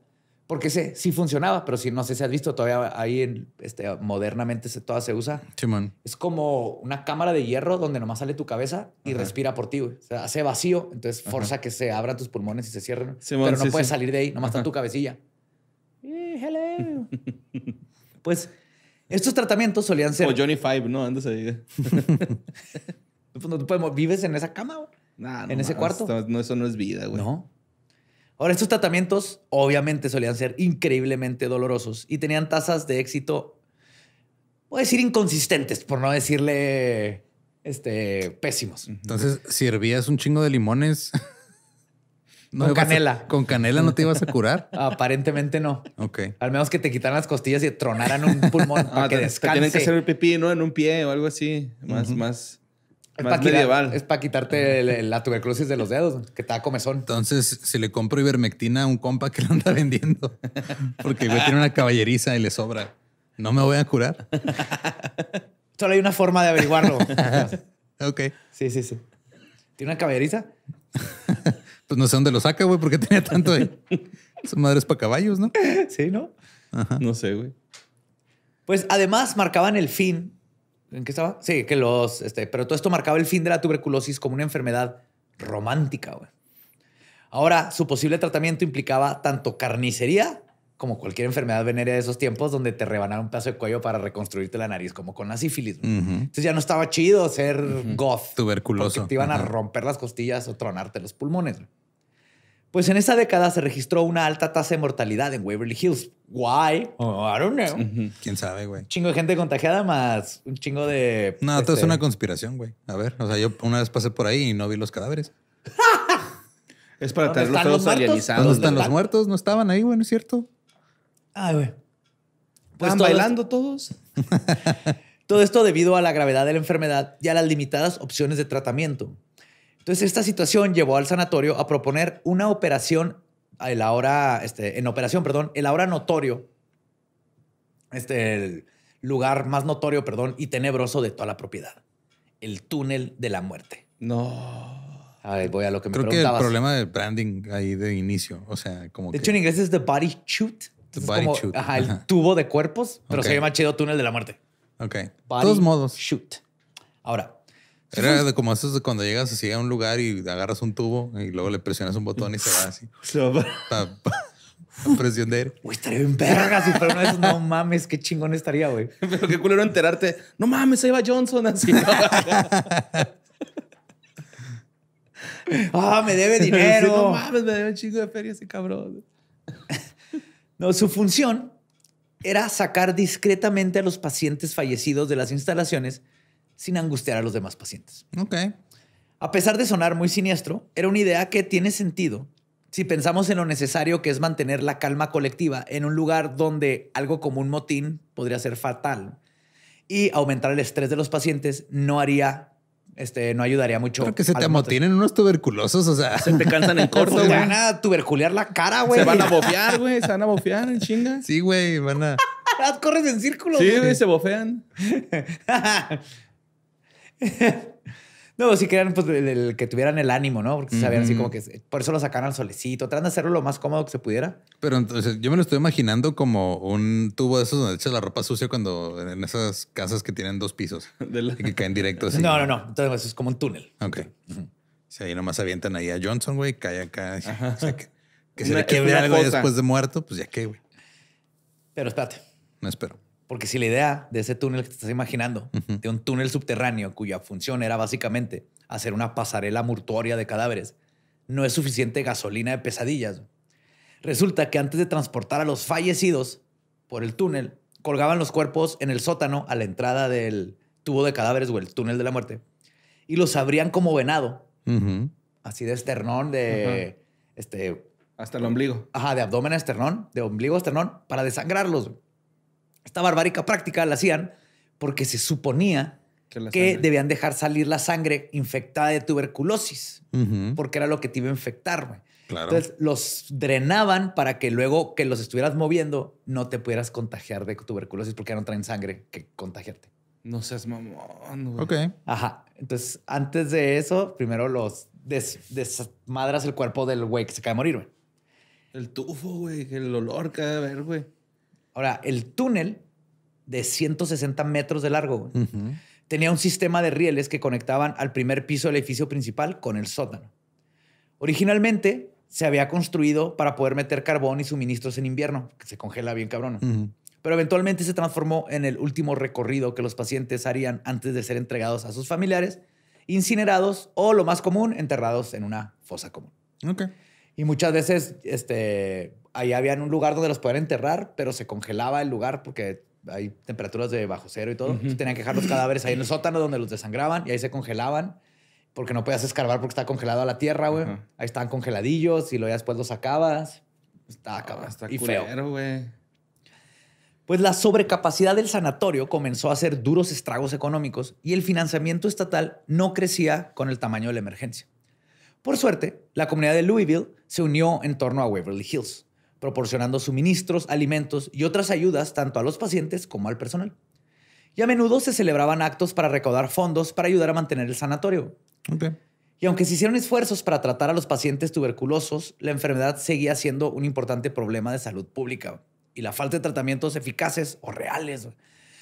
porque sé, sí funcionaba, pero si no sé si has visto todavía ahí este, modernamente se, toda se usa. Sí, Es como una cámara de hierro donde nomás sale tu cabeza y respira por ti, güey. hace vacío, entonces forza que se abran tus pulmones y se cierren. pero no puedes salir de ahí, nomás está en tu cabecilla. Eh, pues estos tratamientos solían ser. O Johnny Five, ¿no? Andas ahí. Pues, no, vives en esa cama, güey. en ese cuarto. No, eso no es vida, güey. No. Ahora, estos tratamientos obviamente solían ser increíblemente dolorosos y tenían tasas de éxito, voy a decir inconsistentes, por no decirle este, pésimos. Entonces, si hervías un chingo de limones... con canela. con canela no te ibas a curar. Aparentemente no. Ok. Al menos que te quitaran las costillas y tronaran un pulmón para ah, que descanse. tienen que hacer el pipí, ¿no? En un pie o algo así. Más, más. Es para, quitarte la tuberculosis de los dedos, que te da comezón. Entonces, si le compro ivermectina a un compa que lo anda vendiendo, porque tiene una caballeriza y le sobra, ¿no me voy a curar? Solo hay una forma de averiguarlo. ok. Sí, sí, sí. ¿Tiene una caballeriza? pues no sé dónde lo saca, güey, porque tenía tanto de... Son madres para caballos, ¿no? Sí, ¿no? No sé, güey. Pues además marcaban el fin ¿En qué estaba? Sí, que los. Este, pero todo esto marcaba el fin de la tuberculosis como una enfermedad romántica, Ahora, su posible tratamiento implicaba tanto carnicería como cualquier enfermedad venérea de esos tiempos donde te rebanaron un pedazo de cuello para reconstruirte la nariz, como con la sífilis. Entonces ya no estaba chido ser goth. Tuberculoso. Porque te iban a romper las costillas o tronarte los pulmones. Pues en esa década se registró una alta tasa de mortalidad en Waverly Hills. Why? Oh, I don't know. ¿Quién sabe, güey? Chingo de gente contagiada más un chingo de... No, todo es este, una conspiración, güey. A ver, o sea, yo una vez pasé por ahí y no vi los cadáveres. es para tenerlos todos alienizados. ¿Dónde están los muertos? No estaban ahí, güey, ¿no es cierto? Ay, güey. Pues ¿Están bailando todos? todo esto debido a la gravedad de la enfermedad y a las limitadas opciones de tratamiento. Entonces, esta situación llevó al sanatorio a proponer una operación, el ahora, este, en operación, perdón, el ahora notorio, este, el lugar más notorio, perdón, y tenebroso de toda la propiedad, el túnel de la muerte. No. A voy a lo que me Creo que el problema del branding ahí de inicio, o sea, como De hecho, en inglés es the body chute. body shoot. el tubo de cuerpos, pero se llama chido túnel de la muerte. Ok. todos modos. Shoot. Ahora, era de como haces cuando llegas así a un lugar y agarras un tubo y luego le presionas un botón y se va así. Se presión de estaría bien verga si fuera de No mames, qué chingón estaría, güey. Pero qué culero enterarte. No mames, ahí iba Johnson así. Ah, me debe dinero. no mames, me debe un chingo de feria ese cabrón. no, su función era sacar discretamente a los pacientes fallecidos de las instalaciones sin angustiar a los demás pacientes. Ok. A pesar de sonar muy siniestro, era una idea que tiene sentido si pensamos en lo necesario que es mantener la calma colectiva en un lugar donde algo como un motín podría ser fatal y aumentar el estrés de los pacientes no haría este, no ayudaría mucho. Creo que se te amotinen unos tuberculosos, o sea. Se te cansan en corto, güey. van a tuberculear la cara, güey. Se van a bofear, güey. Se van a bofear en chinga. Sí, güey, van a... Corres en círculos. Sí, güey, se bofean. no, si querían pues, el, que tuvieran el ánimo, ¿no? Porque sabían así como que por eso lo sacaron al solecito. Tratan de hacerlo lo más cómodo que se pudiera. Pero entonces yo me lo estoy imaginando como un tubo de esos donde echas la ropa sucia cuando en esas casas que tienen dos pisos que caen directo así. No, no, no. Entonces pues, es como un túnel. Ok. Si ahí nomás avientan ahí a Johnson, güey, cae acá. O sea, que, se le algo después de muerto, pues ya qué, güey. Pero espérate. No espero. Porque si la idea de ese túnel que te estás imaginando, de un túnel subterráneo cuya función era básicamente hacer una pasarela mortuoria de cadáveres, no es suficiente gasolina de pesadillas. Resulta que antes de transportar a los fallecidos por el túnel, colgaban los cuerpos en el sótano a la entrada del tubo de cadáveres o el túnel de la muerte y los abrían como venado, así de esternón, de este. Hasta el ombligo. Ajá, de abdomen a esternón, de ombligo a esternón, para desangrarlos. Esta barbárica práctica la hacían porque se suponía que, debían dejar salir la sangre infectada de tuberculosis, porque era lo que te iba a infectar, güey. Claro. Entonces los drenaban para que luego que los estuvieras moviendo no te pudieras contagiar de tuberculosis porque ya no traen sangre que contagiarte. No seas mamón, güey. Ok. Ajá. Entonces, antes de eso, primero los desmadras el cuerpo del güey que se acaba de morir, güey. El tufo, güey, el olor cada ver, güey. Ahora, el túnel de 160 metros de largo tenía un sistema de rieles que conectaban al primer piso del edificio principal con el sótano. Originalmente se había construido para poder meter carbón y suministros en invierno, que se congela bien cabrón. Pero eventualmente se transformó en el último recorrido que los pacientes harían antes de ser entregados a sus familiares, incinerados o, lo más común, enterrados en una fosa común. Y muchas veces este, ahí había un lugar donde los podían enterrar, pero se congelaba el lugar porque hay temperaturas de bajo cero y todo. Tenían que dejar los cadáveres ahí en el sótano donde los desangraban y ahí se congelaban porque no podías escarbar porque está congelado la tierra, güey. Ahí estaban congeladillos y luego ya después los sacabas. Estaba acabado. Ah, está y güey. Pues la sobrecapacidad del sanatorio comenzó a hacer duros estragos económicos y el financiamiento estatal no crecía con el tamaño de la emergencia. Por suerte, la comunidad de Louisville se unió en torno a Waverly Hills proporcionando suministros, alimentos y otras ayudas tanto a los pacientes como al personal. Y a menudo se celebraban actos para recaudar fondos para ayudar a mantener el sanatorio. Y aunque se hicieron esfuerzos para tratar a los pacientes tuberculosos, la enfermedad seguía siendo un importante problema de salud pública y la falta de tratamientos eficaces o reales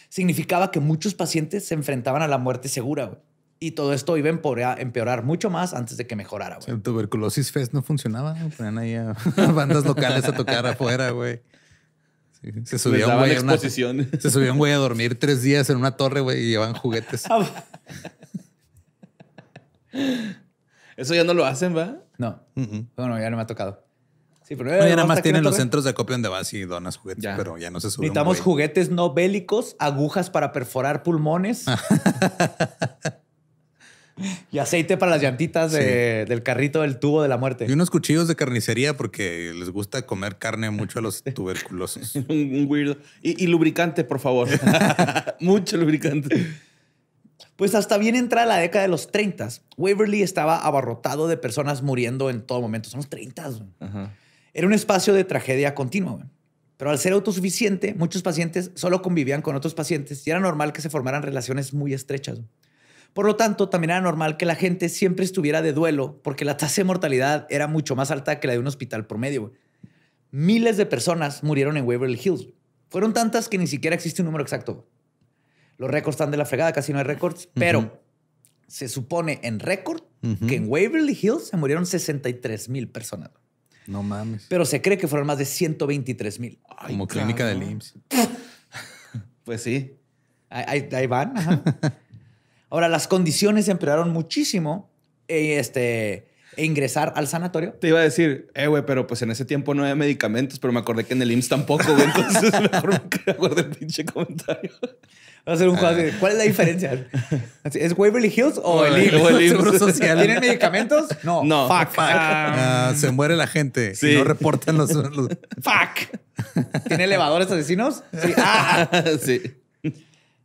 significaba que muchos pacientes se enfrentaban a la muerte segura. Y todo esto iba a empeorar mucho más antes de que mejorara, güey. El tuberculosis fest no funcionaba. Ponían ahí a bandas locales a tocar afuera, güey. se subía un güey se a dormir tres días en una torre, güey, y llevaban juguetes. Ah, eso ya no lo hacen, ¿va? No. Bueno, ya no me ha tocado. Sí, pero no, eh, ya nada más tienen los centros de acopio donde vas y donas juguetes, pero ya no se suben. Necesitamos juguetes no bélicos, agujas para perforar pulmones. y aceite para las llantitas del carrito del tubo de la muerte. Y unos cuchillos de carnicería porque les gusta comer carne mucho a los tuberculosos. un, weirdo. Y, lubricante, por favor. mucho lubricante. Pues hasta bien entrada la década de los 30, Waverly estaba abarrotado de personas muriendo en todo momento. Son los 30. Era un espacio de tragedia continua. Pero al ser autosuficiente, muchos pacientes solo convivían con otros pacientes y era normal que se formaran relaciones muy estrechas. Por lo tanto, también era normal que la gente siempre estuviera de duelo porque la tasa de mortalidad era mucho más alta que la de un hospital promedio. Miles de personas murieron en Waverly Hills. Fueron tantas que ni siquiera existe un número exacto. Los récords están de la fregada, casi no hay récords, pero se supone en récord que en Waverly Hills se murieron 63 mil personas. No mames. Pero se cree que fueron más de 123 mil. Como clínica de IMSS. pues sí. Ahí, ahí van. Ajá. Ahora, las condiciones empeoraron muchísimo. Eh, este, e ingresar al sanatorio. Te iba a decir, eh, güey, pero pues en ese tiempo no había medicamentos, pero me acordé que en el IMSS tampoco, güey. Entonces mejor me acuerdo el pinche comentario. Va a ser un juego. Ah. ¿Cuál es la diferencia? ¿Es Waverly Hills o el libro Social. ¿Tienen medicamentos? No. No. Fuck. fuck. Ah, se muere la gente. Si no reportan los, Fuck. ¿Tiene elevadores asesinos? Sí. Ah. sí.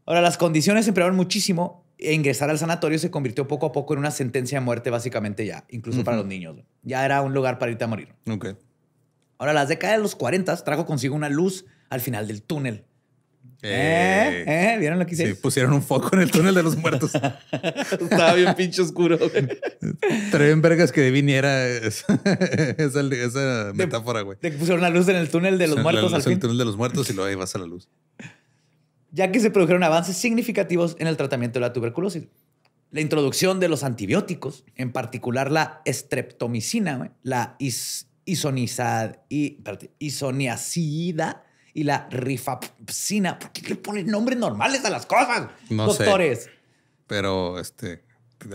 Ahora, las condiciones empeoraron muchísimo e ingresar al sanatorio se convirtió poco a poco en una sentencia de muerte, básicamente ya, incluso para los niños. Ya era un lugar para irte a morir. Okay. Ahora, las décadas de los 40 trajo consigo una luz al final del túnel. Eh. eh, ¿Eh? ¿Vieron lo que hice? Sí, pusieron un foco en el túnel de los muertos. Estaba bien pinche oscuro. Traen vergas que viniera esa, metáfora, güey. que pusieron una luz en el túnel de los muertos. al fin. en el túnel de los muertos y luego ahí vas a la luz ya que se produjeron avances significativos en el tratamiento de la tuberculosis. La introducción de los antibióticos, en particular la estreptomicina, la y, isoniacida y la rifapsina. ¿Por qué le ponen nombres normales a las cosas, no doctores? pero este,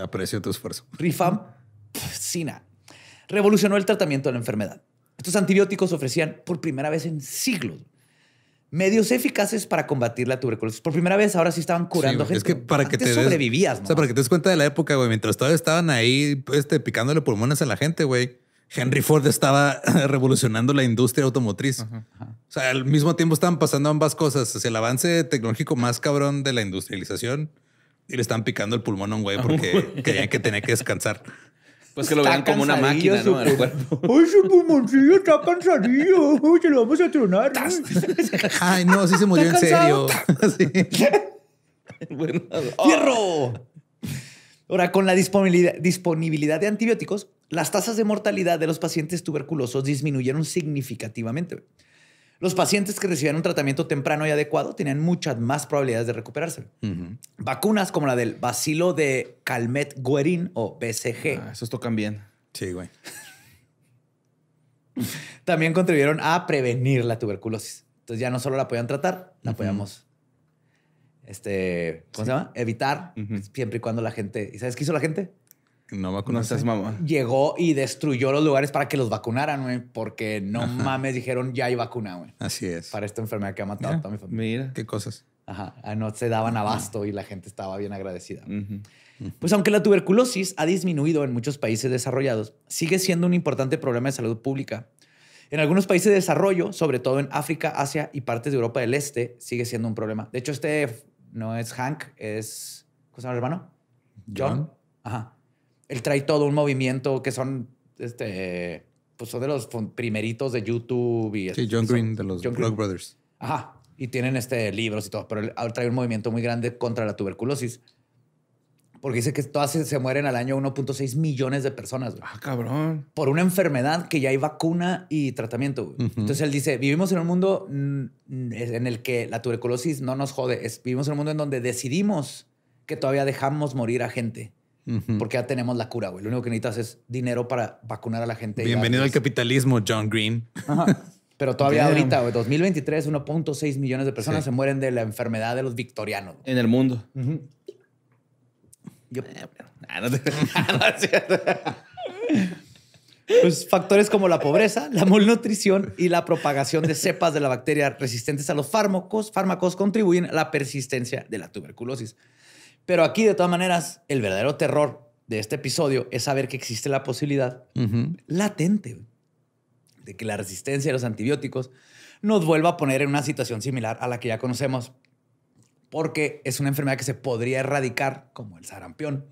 aprecio tu esfuerzo. Rifapsina revolucionó el tratamiento de la enfermedad. Estos antibióticos ofrecían por primera vez en siglos medios eficaces para combatir la tuberculosis. Por primera vez, ahora sí estaban curando gente. Es que para que te sobrevivías, O sea, para que te des cuenta de la época, güey, mientras todavía estaban ahí este, picándole pulmones a la gente, güey. Henry Ford estaba revolucionando la industria automotriz. O sea, al mismo tiempo estaban pasando ambas cosas. Hacia el avance tecnológico más cabrón de la industrialización y le están picando el pulmón a un güey porque creían que tenía que descansar. Pues que lo vean como una máquina, ¿no? ¡Ay, su pulmoncillo está cansadillo! ¡Oye, ¡Se lo vamos a tronar! ¡Ay, no! Sí se murió en serio. bueno, oh. Ahora, con la disponibilidad de antibióticos, las tasas de mortalidad de los pacientes tuberculosos disminuyeron significativamente. Los pacientes que recibían un tratamiento temprano y adecuado tenían muchas más probabilidades de recuperarse. Vacunas como la del bacilo de Calmet-Guerin o BCG. Ah, esos tocan bien. Sí, güey. También contribuyeron a prevenir la tuberculosis. Entonces ya no solo la podían tratar, la podíamos este, ¿cómo se llama? Evitar siempre y cuando la gente. ¿Y sabes qué hizo la gente? No vacunaste mamá. Llegó y destruyó los lugares para que los vacunaran, porque no mames, dijeron ya hay vacuna, güey. Así es. Para esta enfermedad que ha matado a mi familia. Mira. Qué cosas. Ajá. Ah, no se daban abasto y la gente estaba bien agradecida. Pues aunque la tuberculosis ha disminuido en muchos países desarrollados, sigue siendo un importante problema de salud pública. En algunos países de desarrollo, sobre todo en África, Asia y partes de Europa del Este, sigue siendo un problema. De hecho, este no es Hank, es. ¿Cómo se llama el hermano? John. Ajá él trae todo un movimiento que son, este, pues son de los primeritos de YouTube y... Sí, John Green, de los John Brothers. Ajá, y tienen este, libros y todo, pero él, trae un movimiento muy grande contra la tuberculosis. Porque dice que todas se mueren al año 1.6 millones de personas. Ah, cabrón. Por una enfermedad que ya hay vacuna y tratamiento. Entonces él dice, vivimos en un mundo mm, en el que la tuberculosis no nos jode. vivimos en un mundo en donde decidimos que todavía dejamos morir a gente porque ya tenemos la cura, güey. Lo único que necesitas es dinero para vacunar a la gente. Bienvenido al capitalismo, John Green. Pero todavía ahorita, en 2023, 1.6 millones de personas se mueren de la enfermedad de los victorianos. En el mundo. Eh, ah, los Pues factores como la pobreza, la malnutrición y la propagación de cepas de la bacteria resistentes a los fármacos, fármacos contribuyen a la persistencia de la tuberculosis. Pero aquí, de todas maneras, el verdadero terror de este episodio es saber que existe la posibilidad latente de que la resistencia a los antibióticos nos vuelva a poner en una situación similar a la que ya conocemos, porque es una enfermedad que se podría erradicar, como el sarampión.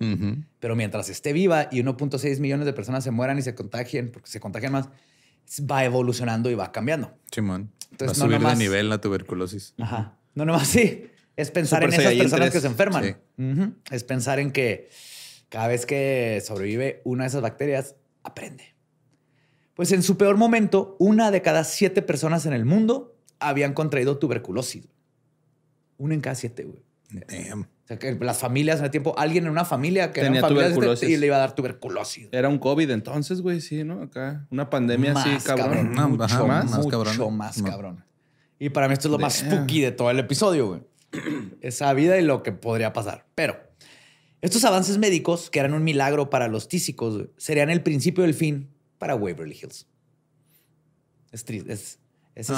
Pero mientras esté viva y 1.6 millones de personas se mueran y se contagien, porque se contagian más, va evolucionando y va cambiando. va a subir de nivel la tuberculosis. Ajá. No nomás sí, es pensar en esas personas que se enferman. Es pensar en que cada vez que sobrevive una de esas bacterias, aprende. Pues en su peor momento, una de cada siete personas en el mundo habían contraído tuberculosis. Una en cada siete, güey. O sea, que las familias en tiempo, alguien en una familia que tenía tuberculosis y le iba a dar tuberculosis. Era un COVID entonces, güey, sí, ¿no? Acá, una pandemia así, cabrón. más, cabrón. más cabrón. Y para mí esto es lo más spooky de todo el episodio, güey. esa vida y lo que podría pasar. Pero estos avances médicos, que eran un milagro para los tísicos, serían el principio del fin para Waverly Hills. Es triste. Es, este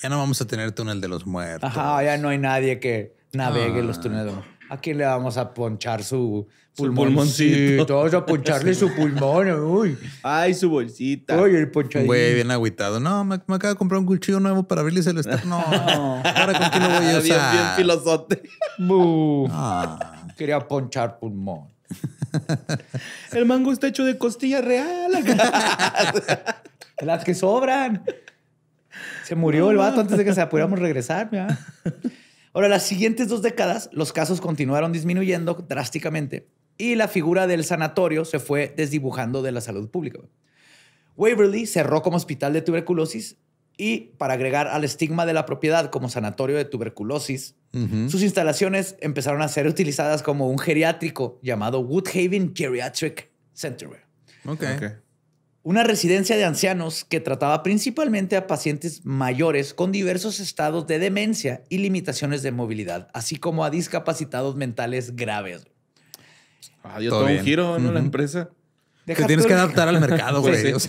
ya no vamos a tener túnel de los muertos. Ajá, ya no hay nadie que navegue los túneles de los muertos. ¿A quién le vamos a ponchar su pulmoncito? vamos a poncharle su pulmón, uy. Ay, su bolsita. Uy, el ponchadito. Güey, bien agüitado. No, me, me, acabo de comprar un cuchillo nuevo para abrirle el estar. No, ahora con qué lo voy a usar. Bien, bien filosote. Ah. Quería ponchar pulmón. el mango está hecho de costilla real. Las que sobran. Se murió el vato antes de que se pudiéramos regresar, ¿verdad? Ahora, las siguientes dos décadas, los casos continuaron disminuyendo drásticamente y la figura del sanatorio se fue desdibujando de la salud pública. Waverly cerró como hospital de tuberculosis y, para agregar al estigma de la propiedad como sanatorio de tuberculosis, sus instalaciones empezaron a ser utilizadas como un geriátrico llamado Woodhaven Geriatric Center una residencia de ancianos que trataba principalmente a pacientes mayores con diversos estados de demencia y limitaciones de movilidad, así como a discapacitados mentales graves. Ah, yo todo un giro, ¿no? La empresa. que Te tienes que adaptar al mercado, güey. sí.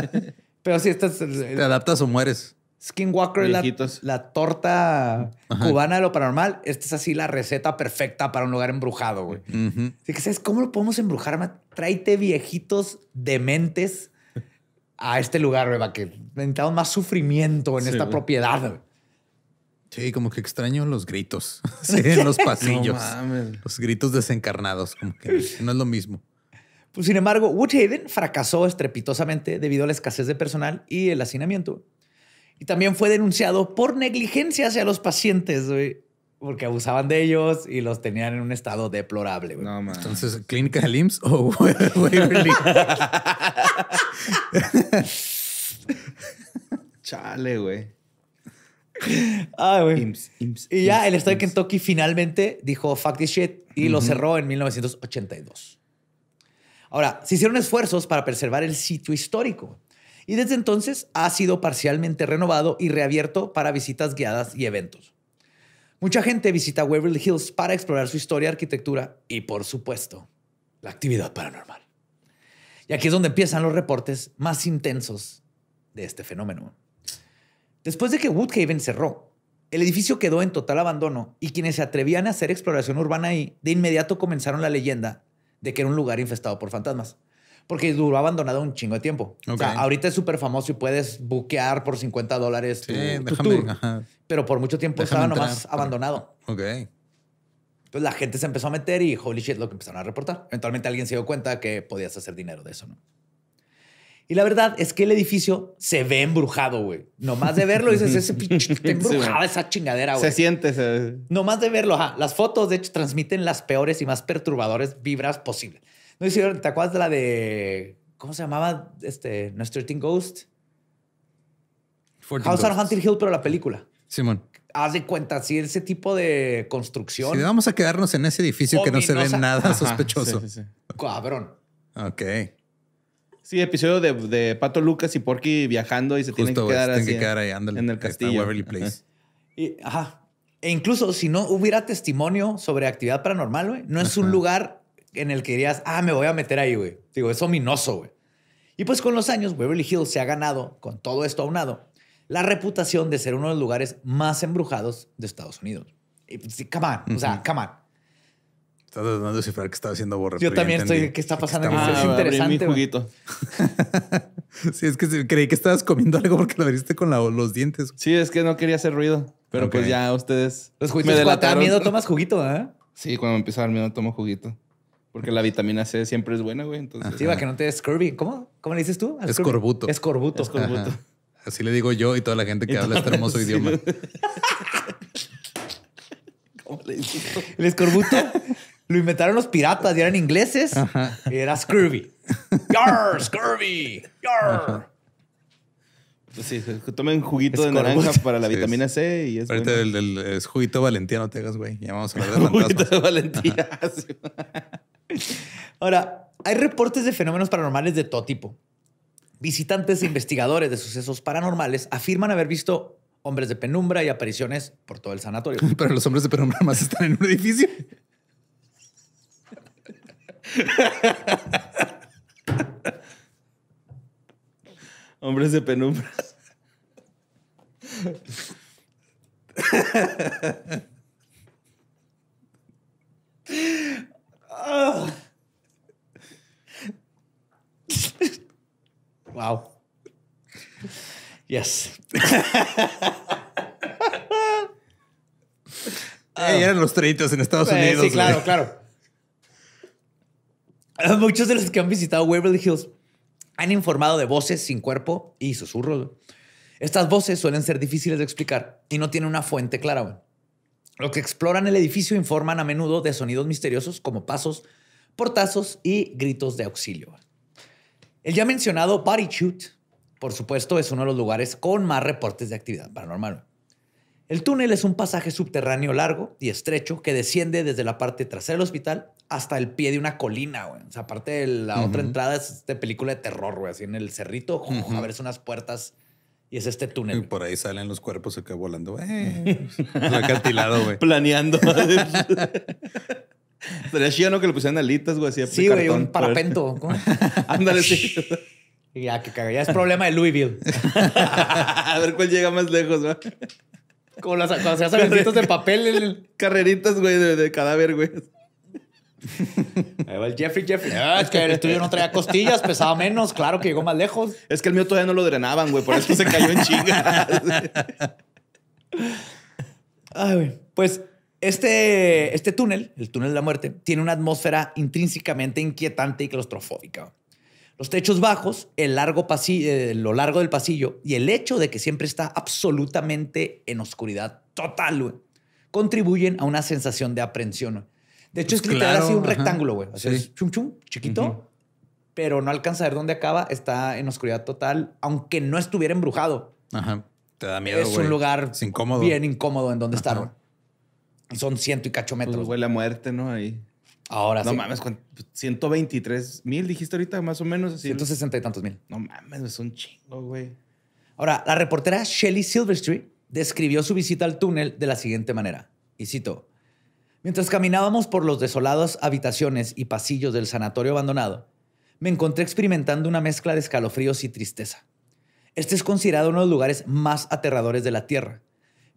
pero si estás. Eh, Te adaptas o mueres. Skinwalker, la, la, torta cubana de lo paranormal. Esta es así la receta perfecta para un lugar embrujado, güey. ¿sabes cómo lo podemos embrujar? Tráete viejitos dementes a este lugar, Eva, Que necesitaban más sufrimiento en esta propiedad. Sí, como que extraño los gritos en los pasillos. los gritos desencarnados, como que no es lo mismo. Pues, sin embargo, Woodhaven fracasó estrepitosamente debido a la escasez de personal y el hacinamiento. Y también fue denunciado por negligencia hacia los pacientes. Güey porque abusaban de ellos y los tenían en un estado deplorable. Entonces, clínica del IMSS o Waverly. Chale, güey. Ah, güey. y ya el estado de Kentucky finalmente dijo fuck this shit y lo cerró en 1982. Ahora, se hicieron esfuerzos para preservar el sitio histórico y desde entonces ha sido parcialmente renovado y reabierto para visitas guiadas y eventos. Mucha gente visita Waverly Hills para explorar su historia, arquitectura y, por supuesto, la actividad paranormal. Y aquí es donde empiezan los reportes más intensos de este fenómeno. Después de que Woodhaven cerró, el edificio quedó en total abandono y quienes se atrevían a hacer exploración urbana ahí de inmediato comenzaron la leyenda de que era un lugar infestado por fantasmas porque duró abandonado un chingo de tiempo. O sea, ahorita es súper famoso y puedes buquear por 50 dólares Pero por mucho tiempo estaba nomás abandonado. Ok. Entonces la gente se empezó a meter y holy shit, lo que empezaron a reportar. Eventualmente alguien se dio cuenta que podías hacer dinero de eso, ¿no? Y la verdad es que el edificio se ve embrujado, güey. Nomás de verlo dices, ese pinche embrujado esa chingadera, güey. Se siente. Nomás de verlo, ajá. Las fotos, de hecho, transmiten las peores y más perturbadoras vibras posibles. No ¿te acuerdas de la de. ¿Cómo se llamaba? Este, Nuestro Teen Ghost. House on Hunting Hill, pero la película. Simón. Haz de cuenta, si ese tipo de construcción. Si vamos a quedarnos en ese edificio que no se ve nada sospechoso. Cabrón. Ok. Sí, episodio de, Pato Lucas y Porky viajando y se tienen que quedar, así que quedar ahí, en el castillo. Waverly Place. Y, ajá. E incluso si no hubiera testimonio sobre actividad paranormal, no es un lugar en el que dirías, ah, me voy a meter ahí, güey. Digo, es ominoso, güey. Y pues con los años, Beverly Hills se ha ganado, con todo esto aunado, la reputación de ser uno de los lugares más embrujados de Estados Unidos. Y, pues, come on, o sea, come on. Estás tratando de descifrar qué estaba haciendo Borre. Yo también estoy, ¿qué está pasando? ¿Qué ah, es interesante. Mi juguito. sí, es que creí que estabas comiendo algo porque lo abriste con los dientes. Sí, es que no quería hacer ruido. Pero pues ya ustedes. me delataron. miedo tomas juguito, ¿eh? Sí, cuando me empieza a dar miedo tomo juguito. Porque la vitamina C siempre es buena, güey. Entonces, sí, va que no te des scurvy. ¿Cómo? ¿Cómo le dices tú? Escorbuto. Escorbuto. Escorbuto. Así le digo yo y toda la gente que habla este hermoso idioma. ¿Cómo le dices El escorbuto lo inventaron los piratas y eran ingleses. Y era scurvy. ¡Yar! ¡Scurvy! ¡Yar! Pues sí, tomen juguito de naranja para la vitamina C y es Ahorita el, es juguito valentía, no te hagas, güey. Ya vamos a de Juguito de valentía. Ahora, hay reportes de fenómenos paranormales de todo tipo. Visitantes e investigadores de sucesos paranormales afirman haber visto hombres de penumbra y apariciones por todo el sanatorio. Pero los hombres de penumbra más están en un edificio. hombres de penumbra. Wow. Yes. Ahí eran los 30 en Estados eh, Unidos. Sí, claro, claro. Muchos de los que han visitado Waverly Hills han informado de voces sin cuerpo y susurros. Estas voces suelen ser difíciles de explicar y no tienen una fuente clara. Los que exploran el edificio informan a menudo de sonidos misteriosos como pasos, portazos y gritos de auxilio. El ya mencionado Chute, por supuesto, es uno de los lugares con más reportes de actividad paranormal. El túnel es un pasaje subterráneo largo y estrecho que desciende desde la parte trasera del hospital hasta el pie de una colina, O aparte de la otra entrada es de película de terror, así en el cerrito, a ver, son unas puertas y es este túnel. Y por ahí salen los cuerpos acá volando. Eh, acantilado, güey. Planeando. Sería chido, ¿no? Que le pusieran alitas, güey. Así sí, güey, un parapento. Ándale, sí. Ya, que caga. Ya es problema de Louisville. a ver cuál llega más lejos, güey. Como las, cuando se hacen de papel. Carreritas, güey, de cadáver, güey. Ahí el Jeffrey, Jeffrey. Ah, es que el tuyo no traía costillas, pesaba menos, claro que llegó más lejos. Es que el mío todavía no lo drenaban, güey, por eso se cayó en chinga. Pues este, este túnel, el túnel de la muerte, tiene una atmósfera intrínsecamente inquietante y claustrofóbica. Los techos bajos, el largo pasillo, eh, lo largo del pasillo y el hecho de que siempre está absolutamente en oscuridad total, güey, contribuyen a una sensación de aprensión. De hecho, pues es que así un rectángulo, güey. Así es chum chum, chiquito, pero no alcanza a ver dónde acaba. Está en oscuridad total, aunque no estuviera embrujado. Ajá. Te da miedo. Es un lugar bien incómodo en donde están. Son ciento y cacho pues metros. huele a muerte, ¿no? Ahí. Ahora sí. No mames, 123 mil dijiste ahorita, más o menos. Así 160 y tantos mil. No mames, es un chingo, güey. Ahora, la reportera Shelly Silverstreet describió su visita al túnel de la siguiente manera. Y cito, Mientras caminábamos por los desolados habitaciones y pasillos del sanatorio abandonado, me encontré experimentando una mezcla de escalofríos y tristeza. Este es considerado uno de los lugares más aterradores de la Tierra,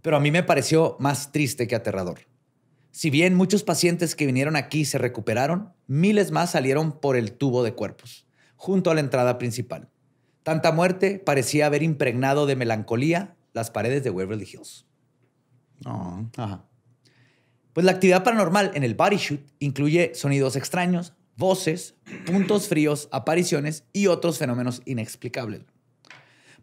pero a mí me pareció más triste que aterrador. Si bien muchos pacientes que vinieron aquí se recuperaron, miles más salieron por el tubo de cuerpos, junto a la entrada principal. Tanta muerte parecía haber impregnado de melancolía las paredes de Waverly Hills. ajá. Pues la actividad paranormal en el body shoot incluye sonidos extraños, voces, puntos fríos, apariciones y otros fenómenos inexplicables.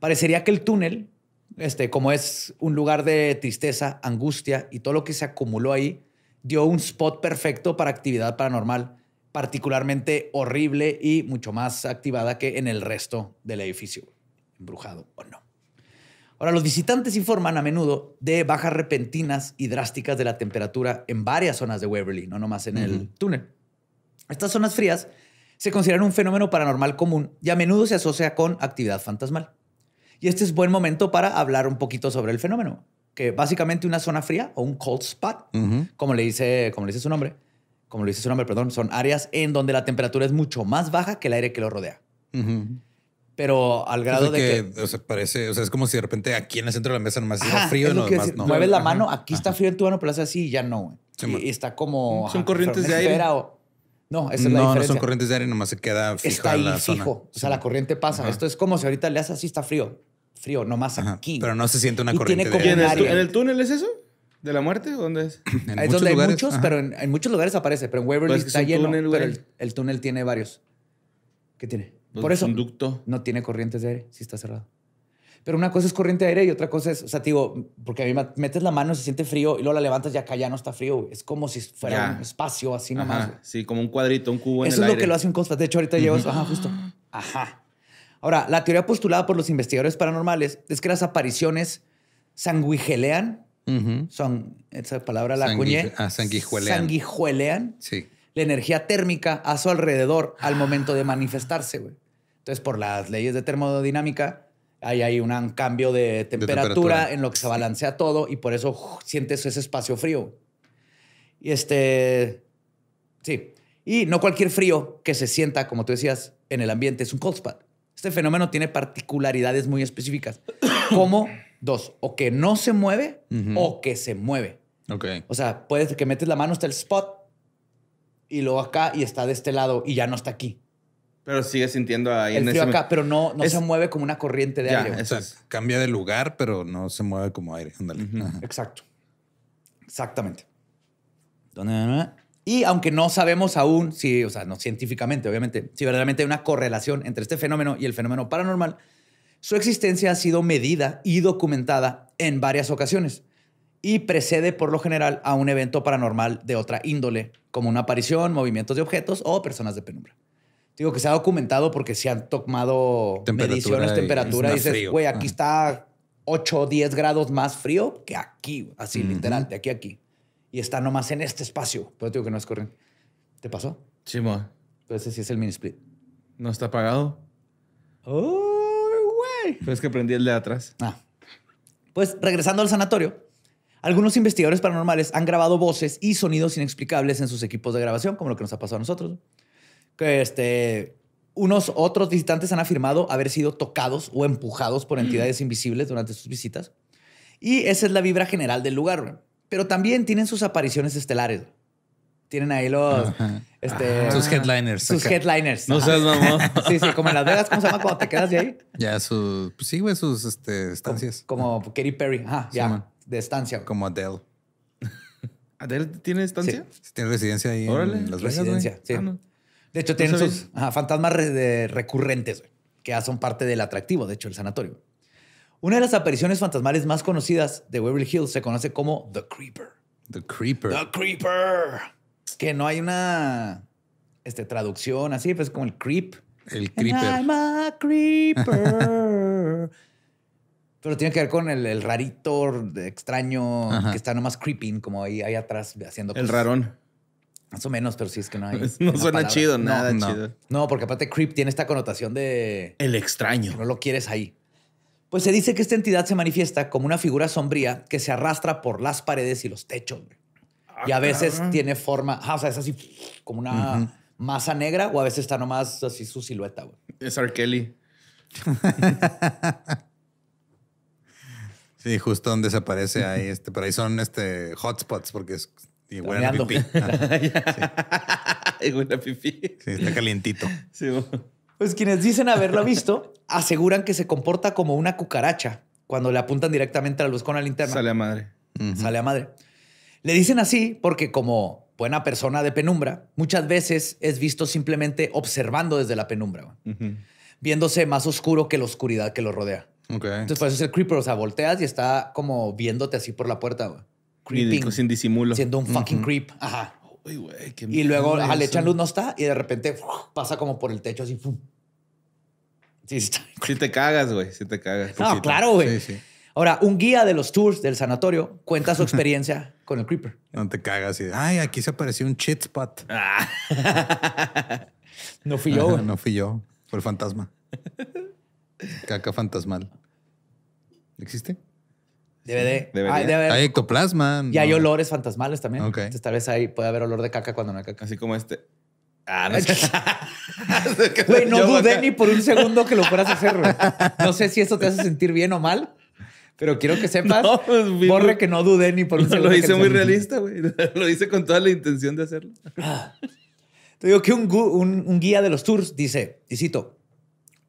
Parecería que el túnel, este, como es un lugar de tristeza, angustia y todo lo que se acumuló ahí, dio un spot perfecto para actividad paranormal, particularmente horrible y mucho más activada que en el resto del edificio, embrujado o no. Ahora, los visitantes informan a menudo de bajas repentinas y drásticas de la temperatura en varias zonas de Waverly, no nomás en el túnel. Estas zonas frías se consideran un fenómeno paranormal común y a menudo se asocia con actividad fantasmal. Y este es buen momento para hablar un poquito sobre el fenómeno, que básicamente una zona fría o un cold spot, como, le dice, como le dice su nombre, como le dice su nombre, perdón, son áreas en donde la temperatura es mucho más baja que el aire que lo rodea pero al grado de que, que, O sea, parece, o sea, es como si de repente aquí en el centro de la mesa nomás hiciera frío y no, más... Mueves la mano, aquí está frío en tu mano, pero hace así y ya no, sí, está como. Son corrientes de aire. no, esa es no, la diferencia. No, son corrientes de aire, nomás se queda fijo. Está ahí fijo. O sea, la corriente pasa. Esto es como si ahorita le haces así, está frío. Frío, nomás aquí. Pero no se siente una y corriente tiene como de aire. ¿En el túnel es eso? ¿De la muerte? ¿Dónde es? en muchos lugares, pero en, muchos lugares aparece. Pero en Waverly pues está lleno. pero el, túnel tiene varios. ¿Qué tiene? Por eso. No tiene corrientes de aire, sí está cerrado. Pero una cosa es corriente de aire y otra cosa es, o sea, te digo, porque a mí me metes la mano, se siente frío y luego la levantas y acá ya no está frío. Es como si fuera un espacio así nomás. Sí, como un cuadrito, un cubo el es lo que lo hace un constante. De hecho, ahorita llevas, ajá, justo. Ajá. Ahora, la teoría postulada por los investigadores paranormales es que las apariciones sanguijelean. son, esa palabra la acuñé. Ah, sanguijuelean. Sanguijuelean. Sí. La energía térmica a su alrededor al momento de manifestarse, güey. Entonces, por las leyes de termodinámica, ahí hay un cambio de temperatura, en lo que se balancea todo y por eso sientes ese espacio frío. Y este, sí. Y no cualquier frío que se sienta, como tú decías, en el ambiente es un cold spot. Este fenómeno tiene particularidades muy específicas, como dos, o que no se mueve o que se mueve. O sea, puedes que metes la mano hasta el spot y luego acá y está de este lado y ya no está aquí. Pero sigue sintiendo ahí. en acá, pero no, se mueve como una corriente de aire. Cambia de lugar, pero no se mueve como aire. Ándale. Exacto. Exactamente. Y aunque no sabemos aún si, o sea, no científicamente, obviamente, si verdaderamente hay una correlación entre este fenómeno y el fenómeno paranormal, su existencia ha sido medida y documentada en varias ocasiones y precede por lo general a un evento paranormal de otra índole, como una aparición, movimientos de objetos o personas de penumbra digo que se ha documentado porque se han tomado mediciones, de temperatura, y, dices, güey, aquí está 8 o 10 grados más frío que aquí, así literalmente literal, de aquí a aquí. Y está nomás en este espacio, pero digo que no es corriente. ¿Te pasó? Sí, Entonces sí es el mini split. ¿No está apagado? ¡Oh, güey! es que prendí el de atrás. Ah. Pues regresando al sanatorio, algunos investigadores paranormales han grabado voces y sonidos inexplicables en sus equipos de grabación, como lo que nos ha pasado a nosotros que este, unos otros visitantes han afirmado haber sido tocados o empujados por entidades invisibles durante sus visitas. Y esa es la vibra general del lugar. Pero también tienen sus apariciones estelares. Tienen ahí los... Este, ah. sus headliners. Sus headliners. No seas mamón. Sí, sí, como en Las Vegas, ¿cómo se llama cuando te quedas de ahí? Ya, sus... Pues sí, güey, sus este, estancias. Como, Katy Perry. Ajá, ya. de estancia. Como Adele. ¿Adele tiene estancia? Tiene residencia ahí en Las Vegas, residencia, sí. Ah, de hecho, tienen sus fantasmas recurrentes, que ya son parte del atractivo, de hecho, el sanatorio. Una de las apariciones fantasmales más conocidas de Waverly Hills se conoce como The Creeper. The Creeper. The Creeper. Que no hay una este, traducción así, pues como el creep. El creeper. I'm creeper. Pero tiene que ver con el, el rarito extraño que está nomás creeping, como ahí, atrás haciendo. El rarón. Más o menos, pero si es que no hay. no suena chido, no, nada no. chido. No, porque aparte creep tiene esta connotación de. El extraño. No lo quieres ahí. Pues se dice que esta entidad se manifiesta como una figura sombría que se arrastra por las paredes y los techos. Ah, y a veces tiene forma. Ah, o sea, es así como una masa negra o a veces está nomás así su silueta. Güey. Es R. Kelly. sí, justo donde se aparece ahí. Este, pero ahí son este, hotspots porque es y huele pipí. Sí, está calientito. Pues quienes dicen haberlo visto aseguran que se comporta como una cucaracha cuando le apuntan directamente a la luz con la linterna. Sale a madre. Sale a madre. Le dicen así porque como buena persona de penumbra, muchas veces es visto simplemente observando desde la penumbra, viéndose más oscuro que la oscuridad que lo rodea. Entonces, por eso es el creeper, o sea, volteas y está como viéndote así por la puerta creeping. Sin disimulo. Siendo un fucking creep. Ajá. y luego al echar luz, no está, y de repente pasa como por el techo así. si Sí, te cagas, güey. si te cagas. No, claro, güey. Ahora, un guía de los tours del sanatorio cuenta su experiencia con el creeper. No te cagas y, ay, aquí se apareció un chitspot spot. Ah. no fui yo. no fui yo. Fue el fantasma. Caca fantasmal. ¿Existe? DVD. Hay ectoplasma. Y hay olores fantasmales también. Esta vez ahí puede haber olor de caca cuando no hay caca. Así como este. Ah, no sé. no dudé ni por un segundo que lo fueras a hacer, No sé si esto te hace sentir bien o mal, pero quiero que sepas, corre pues, borre que no dudé ni por un segundo. Lo hice muy realista, güey. Lo hice con toda la intención de hacerlo. Ah. Te digo que un, guía de los tours dice, y cito,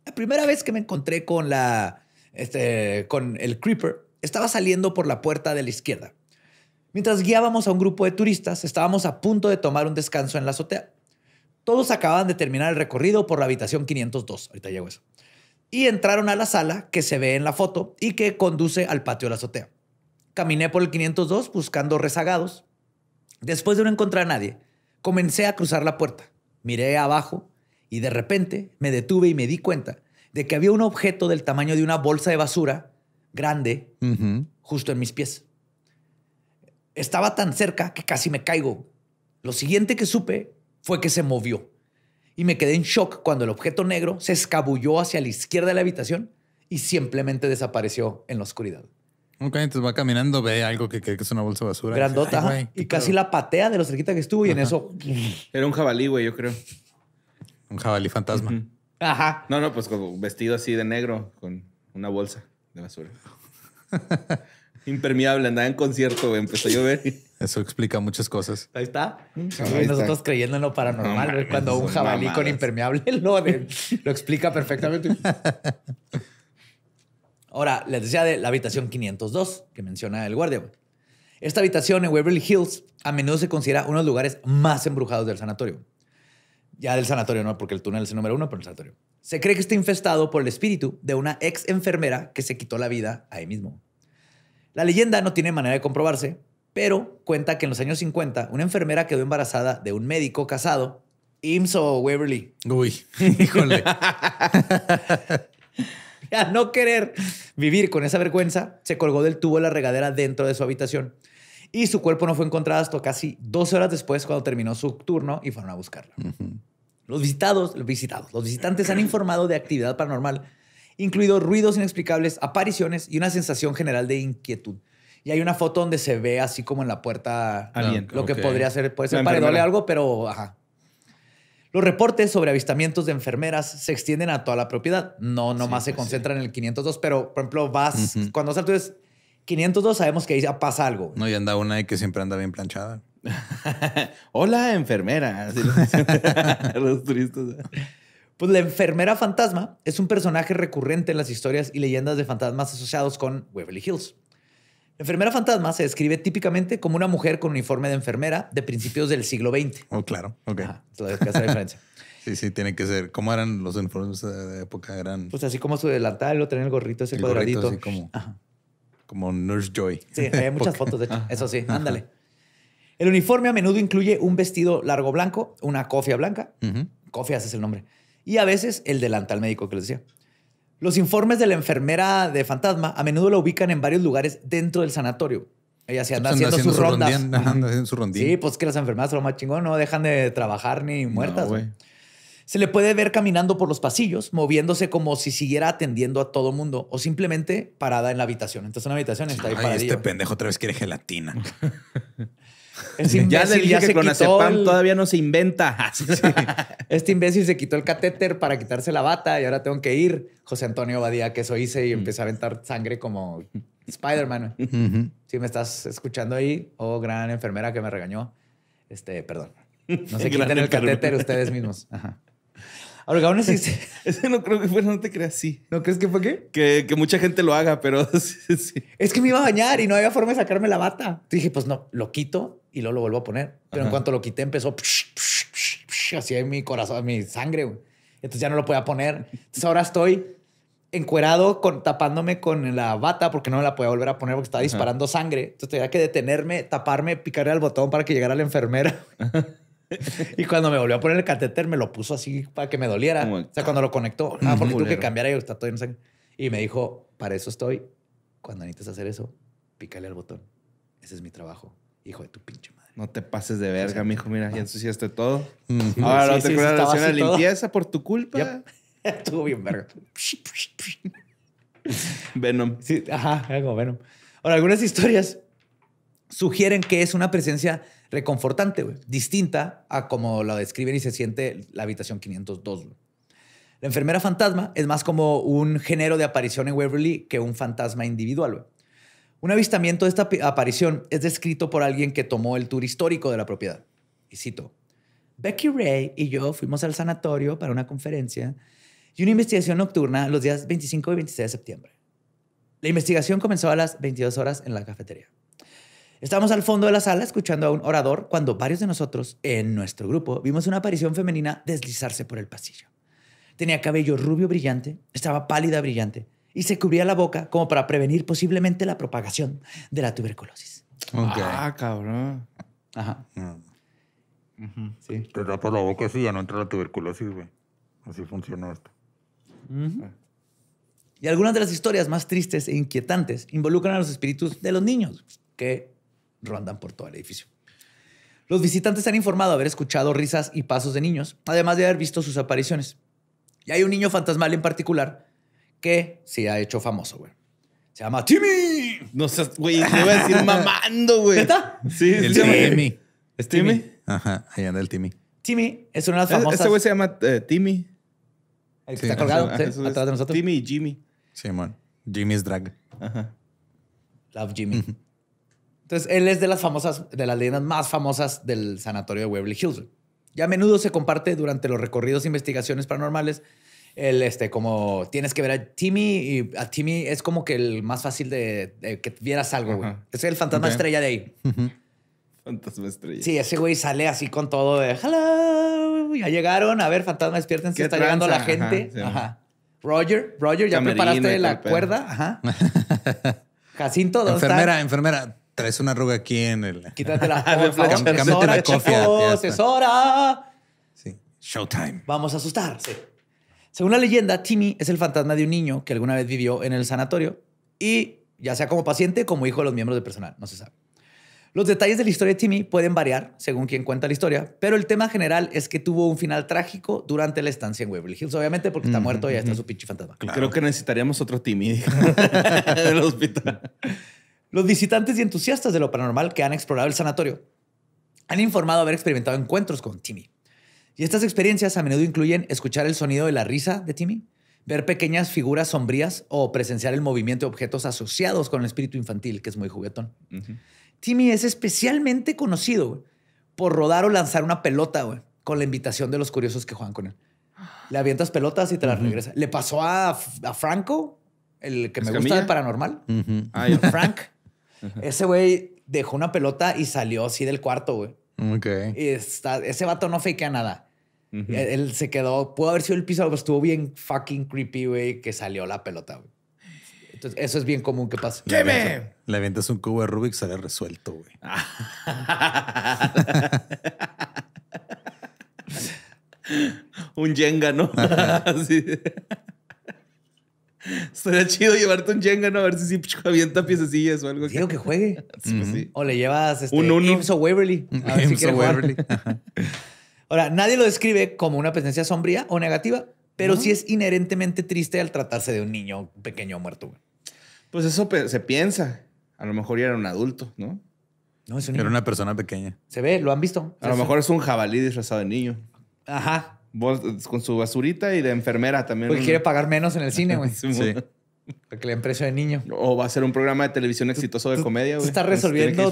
la primera vez que me encontré con la, este, con el creeper, estaba saliendo por la puerta de la izquierda. Mientras guiábamos a un grupo de turistas, estábamos a punto de tomar un descanso en la azotea. Todos acababan de terminar el recorrido por la habitación 502. Ahorita llego eso. Y entraron a la sala que se ve en la foto y que conduce al patio de la azotea. Caminé por el 502 buscando rezagados. Después de no encontrar a nadie, comencé a cruzar la puerta. Miré abajo y de repente me detuve y me di cuenta de que había un objeto del tamaño de una bolsa de basura grande justo en mis pies. Estaba tan cerca que casi me caigo. Lo siguiente que supe fue que se movió y me quedé en shock cuando el objeto negro se escabulló hacia la izquierda de la habitación y simplemente desapareció en la oscuridad. Ok, entonces va caminando, ve algo que cree que es una bolsa de basura. Grandota. y casi la patea de lo cerquita que estuvo y en eso. Era un jabalí, güey, yo creo. Un jabalí fantasma. Ajá. No, no, pues vestido así de negro, con una bolsa de basura. Impermeable, andaba en concierto, empezó a llover. Eso explica muchas cosas. Ahí está. Mm, nosotros creyendo en lo paranormal. cuando un jabalí con impermeable lo, lo explica perfectamente. Ahora, les decía de la habitación 502 que menciona el guardia. Esta habitación en Waverly Hills a menudo se considera uno de los lugares más embrujados del sanatorio. Ya del sanatorio, no, porque el túnel es el número uno, pero el sanatorio. Se cree que está infestado por el espíritu de una ex enfermera que se quitó la vida ahí mismo. La leyenda no tiene manera de comprobarse, pero cuenta que en los años 50 una enfermera quedó embarazada de un médico casado, IMSO Waverly. Uy, híjole. a no querer vivir con esa vergüenza, se colgó del tubo de la regadera dentro de su habitación. Y su cuerpo no fue encontrado hasta casi dos horas después, cuando terminó su turno y fueron a buscarla. Los visitados, los visitados, los visitantes han informado de actividad paranormal, incluido ruidos inexplicables, apariciones y una sensación general de inquietud. Y hay una foto donde se ve así como en la puerta ah, lo que podría ser, puede ser paredón algo, pero ajá. Los reportes sobre avistamientos de enfermeras se extienden a toda la propiedad. No, nomás más se pues concentra en el 502, pero por ejemplo, vas, cuando cuando 502 sabemos que ahí pasa algo. No, y anda una que siempre anda bien planchada. Hola, enfermera. los turistas. Pues la enfermera fantasma es un personaje recurrente en las historias y leyendas de fantasmas asociados con Waverly Hills. La enfermera fantasma se describe típicamente como una mujer con uniforme de enfermera de principios del siglo XX. Oh, claro. Ok. sí, sí, tiene que ser. ¿Cómo eran los uniformes de época? Eran. Pues así como su delantal, o tener el gorrito ese cuadradito. como. Como Nurse Joy. Sí, hay muchas fotos, de hecho. Eso sí, ándale. El uniforme a menudo incluye un vestido largo blanco, una cofia blanca, cofias es el nombre, y a veces el delantal médico que les decía. Los informes de la enfermera de Fantasma a menudo la ubican en varios lugares dentro del sanatorio. Ella se anda, haciendo, sus rondas. Sí, pues que las enfermeras son lo más chingón, no dejan de trabajar ni muertas. Se le puede ver caminando por los pasillos, moviéndose como si siguiera atendiendo a todo mundo o simplemente parada en la habitación. Entonces, una habitación está ahí Ay, Este pendejo otra vez quiere gelatina. Es este imbécil, ya que se todavía no se inventa. Este imbécil se quitó el catéter para quitarse la bata y ahora tengo que ir. José Antonio Badía, que eso hice y empecé a aventar sangre como Spider-Man. Si me estás escuchando ahí, oh, gran enfermera que me regañó. Este, perdón. No se quiten el catéter ustedes mismos. Ajá. Ahora, aún así. Ese no creo que fuera, no te creas, sí. ¿No crees que fue qué? Que, mucha gente lo haga, pero Es que me iba a bañar y no había forma de sacarme la bata. dije, pues no, lo quito y luego lo vuelvo a poner. Pero en cuanto lo quité, empezó así en mi corazón, mi sangre. Entonces ya no lo podía poner. Entonces ahora estoy encuerado, con, tapándome con la bata porque no me la podía volver a poner porque estaba disparando sangre. Entonces tenía que detenerme, taparme, picarle al botón para que llegara la enfermera. y cuando me volvió a poner el catéter, me lo puso así para que me doliera. o sea, cuando lo conectó, ah, porque tuve que cambiar está todo Y me dijo, para eso estoy. Cuando necesites hacer eso, pícale al botón. Ese es mi trabajo. Hijo de tu pinche madre. No te pases de verga, mijo. Mira, ya ah. ensuciaste todo. Ahora no sí, te cuidas la limpieza por tu culpa. Estuvo bien verga. Venom. Sí, ajá, algo Venom. Ahora, algunas historias sugieren que es una presencia reconfortante, distinta a como la describen y se siente la habitación 502. La enfermera fantasma es más como un género de aparición en Waverly que un fantasma individual. Un avistamiento de esta aparición es descrito por alguien que tomó el tour histórico de la propiedad. Y cito, Becky Ray y yo fuimos al sanatorio para una conferencia y una investigación nocturna los días 25 y 26 de septiembre. La investigación comenzó a las 22 horas en la cafetería. Estábamos al fondo de la sala escuchando a un orador cuando varios de nosotros en nuestro grupo vimos una aparición femenina deslizarse por el pasillo. Tenía cabello rubio brillante, estaba pálida brillante y se cubría la boca como para prevenir posiblemente la propagación de la tuberculosis. Ah, cabrón. Ajá. Mm. Sí. Te la boca así, ya no entra la tuberculosis, güey. Así funciona esto. Y algunas de las historias más tristes e inquietantes involucran a los espíritus de los niños, que rondan por todo el edificio. Los visitantes han informado de haber escuchado risas y pasos de niños, además de haber visto sus apariciones. Y hay un niño fantasmal en particular que se ha hecho famoso, güey. Se llama Timmy. No sé, güey, le voy a decir mamando, güey. ¿Está? Sí, el Timmy. ¿Es Timmy? Ajá, ahí anda el Timmy. Timmy es una de las famosas. Ese güey se llama eh, Timmy. El que está colgado ¿Al es, de nosotros. Timmy y Jimmy. Sí, man. Jimmy's drag. Ajá. Love Jimmy. Entonces, él es de las famosas, de las leyendas más famosas del sanatorio de Waverly Hills. Ya a menudo se comparte durante los recorridos de investigaciones paranormales. El, este, como tienes que ver a Timmy y a Timmy es como que el más fácil de, que vieras algo, güey. Es el fantasma estrella de ahí. Fantasma estrella. Sí, ese güey sale así con todo de hello, ya llegaron, a ver, fantasma, despiértense, está llegando la gente. Roger, Roger, ya preparaste la cuerda. Ajá. Jacinto, ¿dónde Enfermera, enfermera, traes una arruga aquí en el. Quítate la Cámbiate la cofia. ¡Es Sí. Showtime. Vamos a asustar. Sí. Según la leyenda, Timmy es el fantasma de un niño que alguna vez vivió en el sanatorio y ya sea como paciente como hijo de los miembros del personal, no se sabe. Los detalles de la historia de Timmy pueden variar según quien cuenta la historia, pero el tema general es que tuvo un final trágico durante la estancia en Waverly Hills, obviamente porque está muerto y ya está su pinche fantasma. Creo que necesitaríamos otro Timmy del hospital. Los visitantes y entusiastas de lo paranormal que han explorado el sanatorio han informado haber experimentado encuentros con Timmy. Y estas experiencias a menudo incluyen escuchar el sonido de la risa de Timmy, ver pequeñas figuras sombrías o presenciar el movimiento de objetos asociados con el espíritu infantil, que es muy juguetón. Timmy es especialmente conocido por rodar o lanzar una pelota con la invitación de los curiosos que juegan con él. Le avientas pelotas y te las regresa. Le pasó a, Franco, el que me gusta del paranormal. Ah, a Frank. Ese güey dejó una pelota y salió así del cuarto, güey. Ok. Y está, ese vato no fakea nada. él, se quedó, pudo haber sido el piso, pero estuvo bien fucking creepy, güey, que salió la pelota, Entonces, eso es bien común que pase. ¡Queme! Le avientas, un cubo de Rubik, sale resuelto, güey. un Jenga, ¿no? estaría chido llevarte un Jenga, ¿no? A ver si, pues, avienta piececillas o algo. Quiero que juegue. Pues, o le llevas este, un Waverly. Ahora, nadie lo describe como una presencia sombría o negativa, pero sí es inherentemente triste al tratarse de un niño pequeño muerto. Pues eso se piensa. A lo mejor ya era un adulto, ¿no? No, es Era una persona pequeña. Se ve, lo han visto. A lo mejor es un jabalí disfrazado de niño. Ajá con su basurita y de enfermera también. Porque quiere pagar menos en el cine, güey. sí. sí. le den precio de niño. O va a ser un programa de televisión exitoso de comedia, güey. Estás resolviendo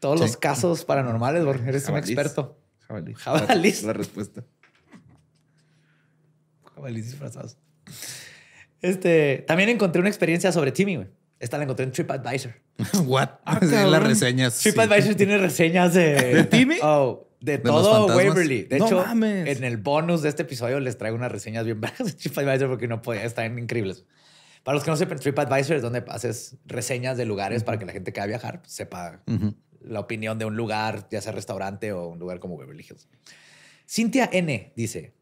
todos los casos paranormales, güey? eres un experto. Jabalís. La, respuesta. Jabalís disfrazados. Este, también encontré una experiencia sobre Timmy, güey. Esta la encontré en TripAdvisor. What? Ah, las reseñas. TripAdvisor tiene reseñas de. ¿De Timmy? Oh, de, todo Waverly. De hecho, en el bonus de este episodio les traigo unas reseñas bien bajas de TripAdvisor porque no podía, están increíbles. Para los que no sepan, TripAdvisor es donde haces reseñas de lugares para que la gente que va a viajar sepa la opinión de un lugar, ya sea restaurante o un lugar como Waverly Hills. Cintia N dice,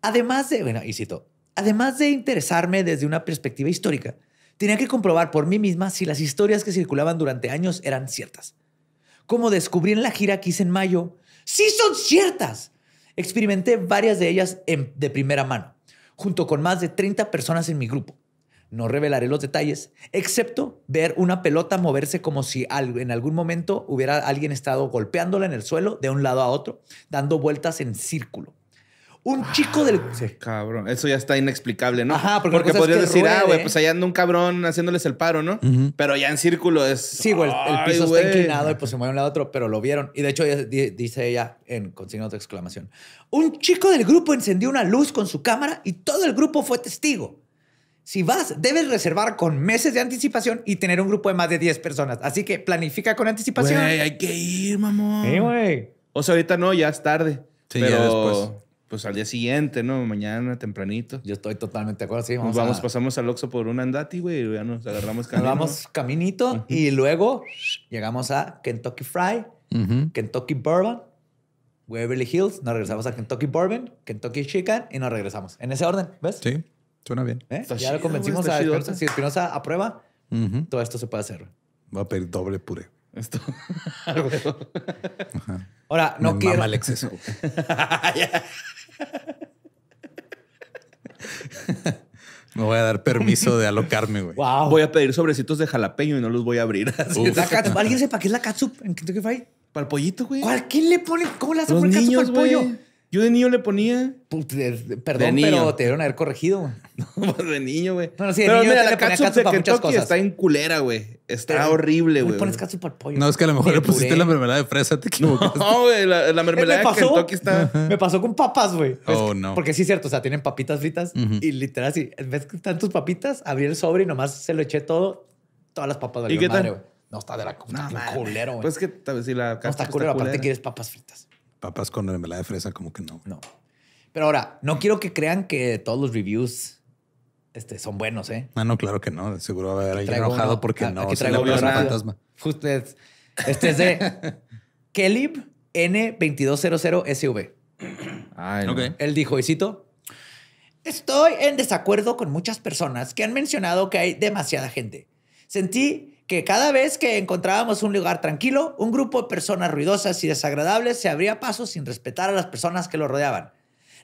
además de, bueno, y cito, además de interesarme desde una perspectiva histórica, tenía que comprobar por mí misma si las historias que circulaban durante años eran ciertas como descubrí en la gira que hice en mayo, sí son ciertas. Experimenté varias de ellas de primera mano, junto con más de 30 personas en mi grupo. No revelaré los detalles, excepto ver una pelota moverse como si en algún momento hubiera alguien estado golpeándola en el suelo de un lado a otro, dando vueltas en círculo. Un ah, chico del. cabrón. Eso ya está inexplicable, ¿no? Ajá, porque, pues, podrías decir, ah, güey, ¿eh? pues allá anda un cabrón haciéndoles el paro, ¿no? Pero ya en círculo es. Sí, güey, el piso está inclinado y pues se mueve un lado a otro, pero lo vieron. Y de hecho, dice ella en con de exclamación: Un chico del grupo encendió una luz con su cámara y todo el grupo fue testigo. Si vas, debes reservar con meses de anticipación y tener un grupo de más de 10 personas. Así que planifica con anticipación. Güey, hay que ir, mamón. Sí, güey. O sea, ahorita no, ya es tarde. Sí, pero... después pues al día siguiente, ¿no? Mañana tempranito. Yo estoy totalmente de acuerdo. Sí, vamos, vamos pasamos al Oxxo por un andati, güey, y ya nos agarramos camino. vamos caminito y luego llegamos a Kentucky Fry, Kentucky Bourbon, Waverly Hills, nos regresamos a Kentucky Bourbon, Kentucky Chicken y nos regresamos. En ese orden, ¿ves? Sí, suena bien. ¿Eh? Ya lo convencimos a Espinosa. Si Espinosa aprueba, todo esto se puede hacer. Va a pedir doble puré. Esto. Ahora, no quiero. exceso. Me voy a dar permiso de alocarme, güey. Voy a pedir sobrecitos de jalapeño y no los voy a abrir. ¿Alguien sepa qué es la catsup en Para el pollito, güey. ¿Cuál? ¿Quién le pone? ¿Cómo le hace por catsup al pollo? Yo de niño le ponía. Perdón, pero te dieron a haber corregido, güey. pues de niño, güey. No, sí, de pero niño mira, la para de Kentucky está en culera, güey. Está horrible, güey. pones catsup al pollo. No, es que a lo mejor le pusiste la mermelada de fresa, te equivocaste. No, güey, la, mermelada de Kentucky está. Me pasó con papas, güey. Oh, no. Porque sí es cierto, o sea, tienen papitas fritas y literal, si ves que están tus papitas, abrí el sobre y nomás se lo eché todo, todas las papas de la madre, güey. No está de la culera. culero, güey. Pues que tal vez si la No está culera, aparte quieres papas fritas papas con mermelada de fresa, como que no. No. Pero ahora, no quiero que crean que todos los reviews este, son buenos, ¿eh? Ah, no, claro que no. Seguro va a haber alguien enojado porque no aquí traigo fantasma. este es de Kelib N2200SV. Ay, no. Él dijo, y cito, estoy en desacuerdo con muchas personas que han mencionado que hay demasiada gente. Sentí que cada vez que encontrábamos un lugar tranquilo, un grupo de personas ruidosas y desagradables se abría paso sin respetar a las personas que lo rodeaban.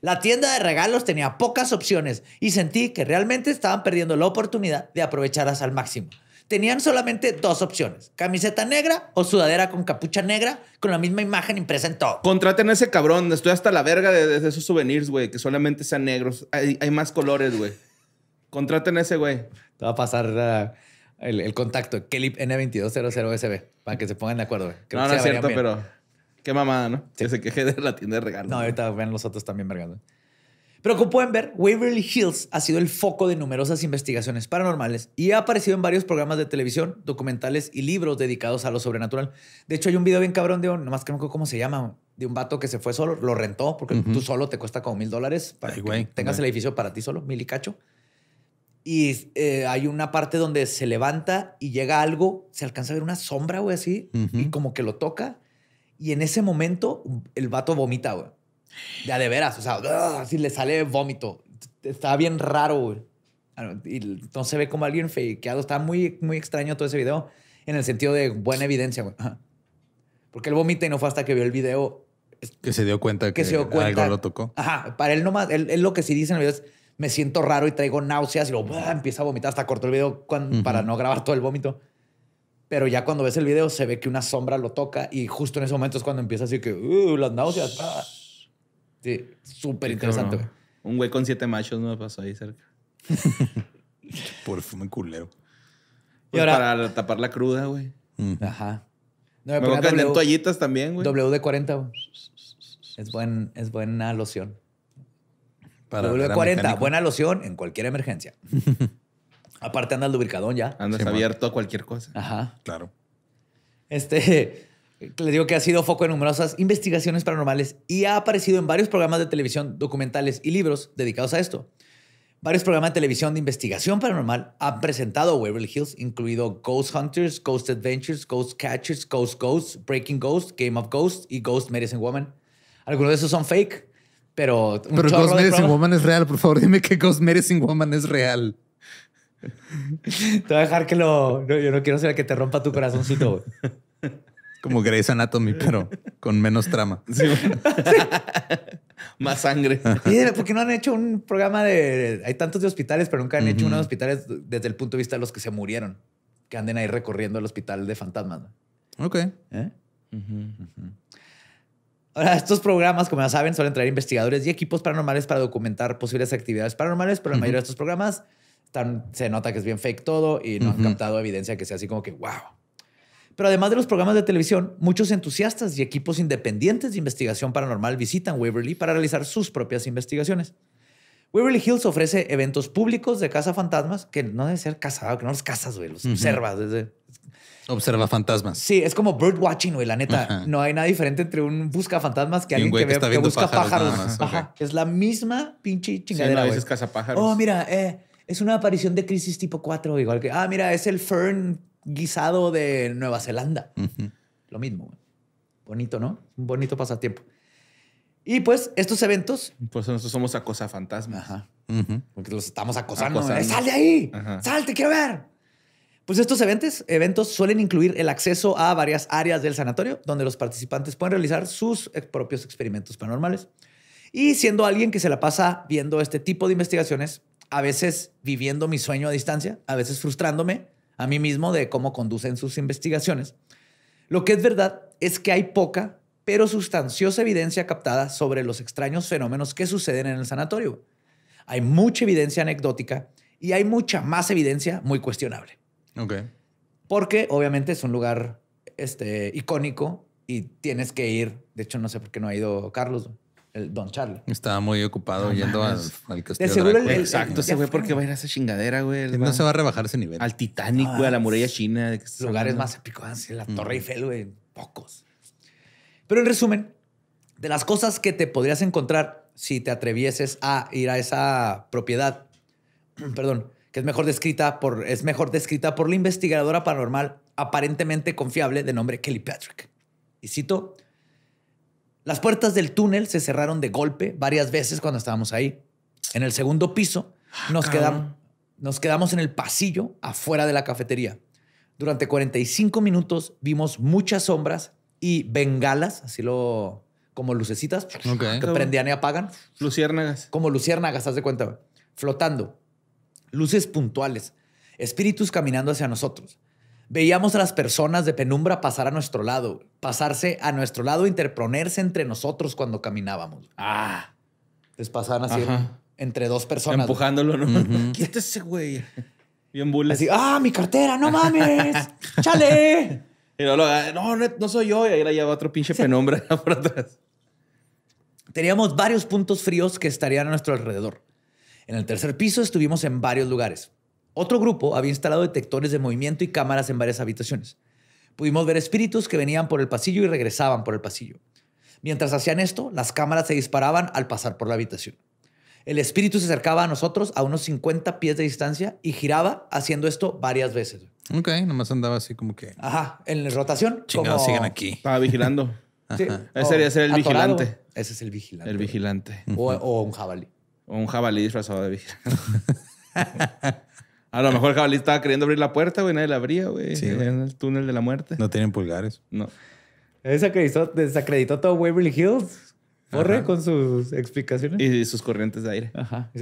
La tienda de regalos tenía pocas opciones y sentí que realmente estaban perdiendo la oportunidad de aprovecharlas al máximo. Tenían solamente dos opciones, camiseta negra o sudadera con capucha negra con la misma imagen impresa en todo. Contraten a ese cabrón, estoy hasta la verga de, esos souvenirs, güey, que solamente sean negros. Hay, más colores, güey. Contraten a ese güey. Te va a pasar el, contacto, Kelly N2200SB, para que se pongan de acuerdo. no, no es cierto, pero qué mamada, ¿no? Que se queje de la tienda de regalos. No, ahorita ven los otros también vergando. Pero como pueden ver, Waverly Hills ha sido el foco de numerosas investigaciones paranormales y ha aparecido en varios programas de televisión, documentales y libros dedicados a lo sobrenatural. De hecho, hay un video bien cabrón de un, nomás que no cómo se llama, de un vato que se fue solo, lo rentó, porque tú solo te cuesta como mil dólares para que tengas el edificio para ti solo, mil y cacho. Y eh, hay una parte donde se levanta y llega algo, se alcanza a ver una sombra, güey, así, y como que lo toca. Y en ese momento, el vato vomita, güey. Ya de veras, o sea, ¡ah! así le sale vómito. Está bien raro, güey. Ah, y entonces se ve como alguien fakeado. Está muy, muy extraño todo ese video en el sentido de buena evidencia, güey. Porque él vomita y no fue hasta que vio el video. Que se dio cuenta que, se dio cuenta. algo lo tocó. Ajá, para él no él, él lo que sí dice en el video me siento raro y traigo náuseas y luego empieza a vomitar hasta corto el video para no grabar todo el vómito. Pero ya cuando ves el video se ve que una sombra lo toca y justo en ese momento es cuando empieza así que ¡uh!, las náuseas. ¡Ah! Sí, súper interesante. Un güey con siete machos me pasó ahí cerca. Por pues para tapar la cruda, güey. Mm. Ajá. me, toallitas también, güey. WD-40, Es, buen, es buena loción. W40, buena loción en cualquier emergencia. Aparte anda el lubricadón ya. Andas abierto a cualquier cosa. Ajá. Claro. Este, le digo que ha sido foco de numerosas investigaciones paranormales y ha aparecido en varios programas de televisión, documentales y libros dedicados a esto. Varios programas de televisión de investigación paranormal han presentado Waverly Hills, incluido Ghost Hunters, Ghost Adventures, Ghost Catchers, Ghost Ghosts, Breaking Ghosts, Game of Ghosts y Ghost Medicine Woman. Algunos de esos son fake, pero, Pero Ghost Woman es real. Por favor, dime que Ghost Medicine Woman es real. Te voy a dejar que lo. yo no quiero ser que te rompa tu corazoncito. Como Grey's Anatomy, pero con menos trama. Más sangre. porque por qué no han hecho un programa de. Hay tantos de hospitales, pero nunca han hecho uno de hospitales desde el punto de vista de los que se murieron, que anden ahí recorriendo el hospital de fantasmas. Ok. ¿Eh? Ahora, estos programas, como ya saben, suelen traer investigadores y equipos paranormales para documentar posibles actividades paranormales, pero la mayoría de estos programas están, se nota que es bien fake todo y no han captado evidencia que sea así como que wow. Pero además de los programas de televisión, muchos entusiastas y equipos independientes de investigación paranormal visitan Waverly para realizar sus propias investigaciones. Waverly Hills ofrece eventos públicos de caza fantasmas, que no deben ser cazado, que no los cazas, güey, los observas. Desde, Observa fantasmas. Sí, es como bird watching, güey. La neta, no hay nada diferente entre un busca fantasmas que alguien que, que, busca pájaros. Es la misma pinche chingadera. a veces cazapájaros. Oh, mira, eh, es una aparición de Crisis tipo 4, igual que. Ah, mira, es el fern guisado de Nueva Zelanda. Lo mismo, Bonito, ¿no? Un bonito pasatiempo. Y pues estos eventos. Pues nosotros somos acosafantasmas. Ajá. Porque los estamos acosando. ¿eh? ¡Sal de ahí! ¡Salte, quiero ver! Pues estos eventos, suelen incluir el acceso a varias áreas del sanatorio donde los participantes pueden realizar sus propios experimentos paranormales. Y siendo alguien que se la pasa viendo este tipo de investigaciones, a veces viviendo mi sueño a distancia, a veces frustrándome a mí mismo de cómo conducen sus investigaciones, lo que es verdad es que hay poca pero sustanciosa evidencia captada sobre los extraños fenómenos que suceden en el sanatorio. Hay mucha evidencia anecdótica y hay mucha más evidencia muy cuestionable. Ok. Porque obviamente es un lugar este, icónico y tienes que ir. De hecho, no sé por qué no ha ido Carlos, el Don Charlie. Estaba muy ocupado yendo al, castillo. De seguro Exacto, ese güey, porque va a ir a esa chingadera, güey. No se va a rebajar ese nivel. Al Titanic, güey, a la muralla ah, china. lugares más épicos, ah, la Torre Eiffel, güey, pocos. Pero en resumen, de las cosas que te podrías encontrar si te atrevieses a ir a esa propiedad, perdón, que es mejor descrita por, es mejor descrita por la investigadora paranormal aparentemente confiable de nombre Kelly Patrick. Y cito, las puertas del túnel se cerraron de golpe varias veces cuando estábamos ahí. En el segundo piso nos, ah, quedamos en el pasillo afuera de la cafetería. Durante 45 minutos vimos muchas sombras y bengalas, así lo como lucecitas que prendían y apagan. Luciérnagas. Como luciérnagas, haz de cuenta, flotando luces puntuales, espíritus caminando hacia nosotros. Veíamos a las personas de penumbra pasar a nuestro lado, pasarse a nuestro lado, interponerse entre nosotros cuando caminábamos. Ah. Les pasaban así entre dos personas. Empujándolo, ¿no? ese güey? Bien Así, ah, mi cartera, no mames. Chale. Y ah, no, no, no soy yo. Y ahí la lleva otro pinche penumbra por atrás. Teníamos varios puntos fríos que estarían a nuestro alrededor. En el tercer piso estuvimos en varios lugares. Otro grupo había instalado detectores de movimiento y cámaras en varias habitaciones. Pudimos ver espíritus que venían por el pasillo y regresaban por el pasillo. Mientras hacían esto, las cámaras se disparaban al pasar por la habitación. El espíritu se acercaba a nosotros a unos 50 pies de distancia y giraba haciendo esto varias veces. Ok, nomás andaba así como que. Ajá, en rotación. Chingados, como... aquí. Estaba vigilando. sí. Ese sería ser el vigilante. Ese es el vigilante. El vigilante. o un jabalí. O un jabalí disfrazado de vigilante. A lo mejor el jabalí estaba queriendo abrir la puerta, güey. Nadie la abría, güey. Sí, en el túnel de la muerte. No tienen pulgares. No. Desacreditó, desacreditó todo Waverly Hills. Corre con sus explicaciones. Y sus corrientes de aire.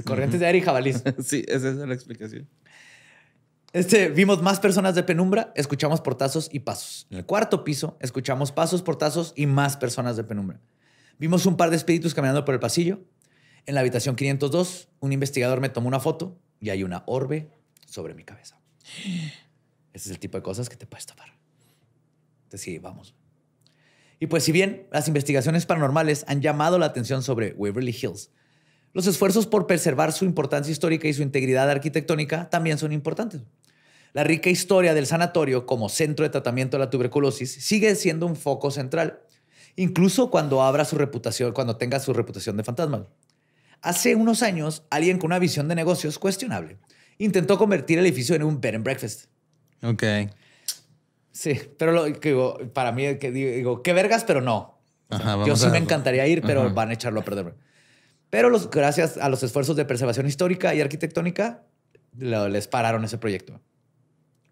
corrientes de aire y jabalís. sí, esa es la explicación. Este, vimos más personas de penumbra, escuchamos portazos y pasos. En el cuarto piso, escuchamos pasos, portazos y más personas de penumbra. Vimos un par de espíritus caminando por el pasillo. En la habitación 502, un investigador me tomó una foto y hay una orbe sobre mi cabeza. Ese es el tipo de cosas que te puedes tapar. Entonces, sí, vamos. Y pues, si bien las investigaciones paranormales han llamado la atención sobre Waverly Hills, los esfuerzos por preservar su importancia histórica y su integridad arquitectónica también son importantes. La rica historia del sanatorio como centro de tratamiento de la tuberculosis sigue siendo un foco central, incluso cuando abra su reputación, cuando tenga su reputación de fantasma. Hace unos años, alguien con una visión de negocios cuestionable intentó convertir el edificio en un bed and breakfast. Ok. Sí, pero lo para mí, que digo, qué vergas, pero no. yo sí me encantaría ir, pero van a echarlo a perder. Pero gracias a los esfuerzos de preservación histórica y arquitectónica, les pararon ese proyecto.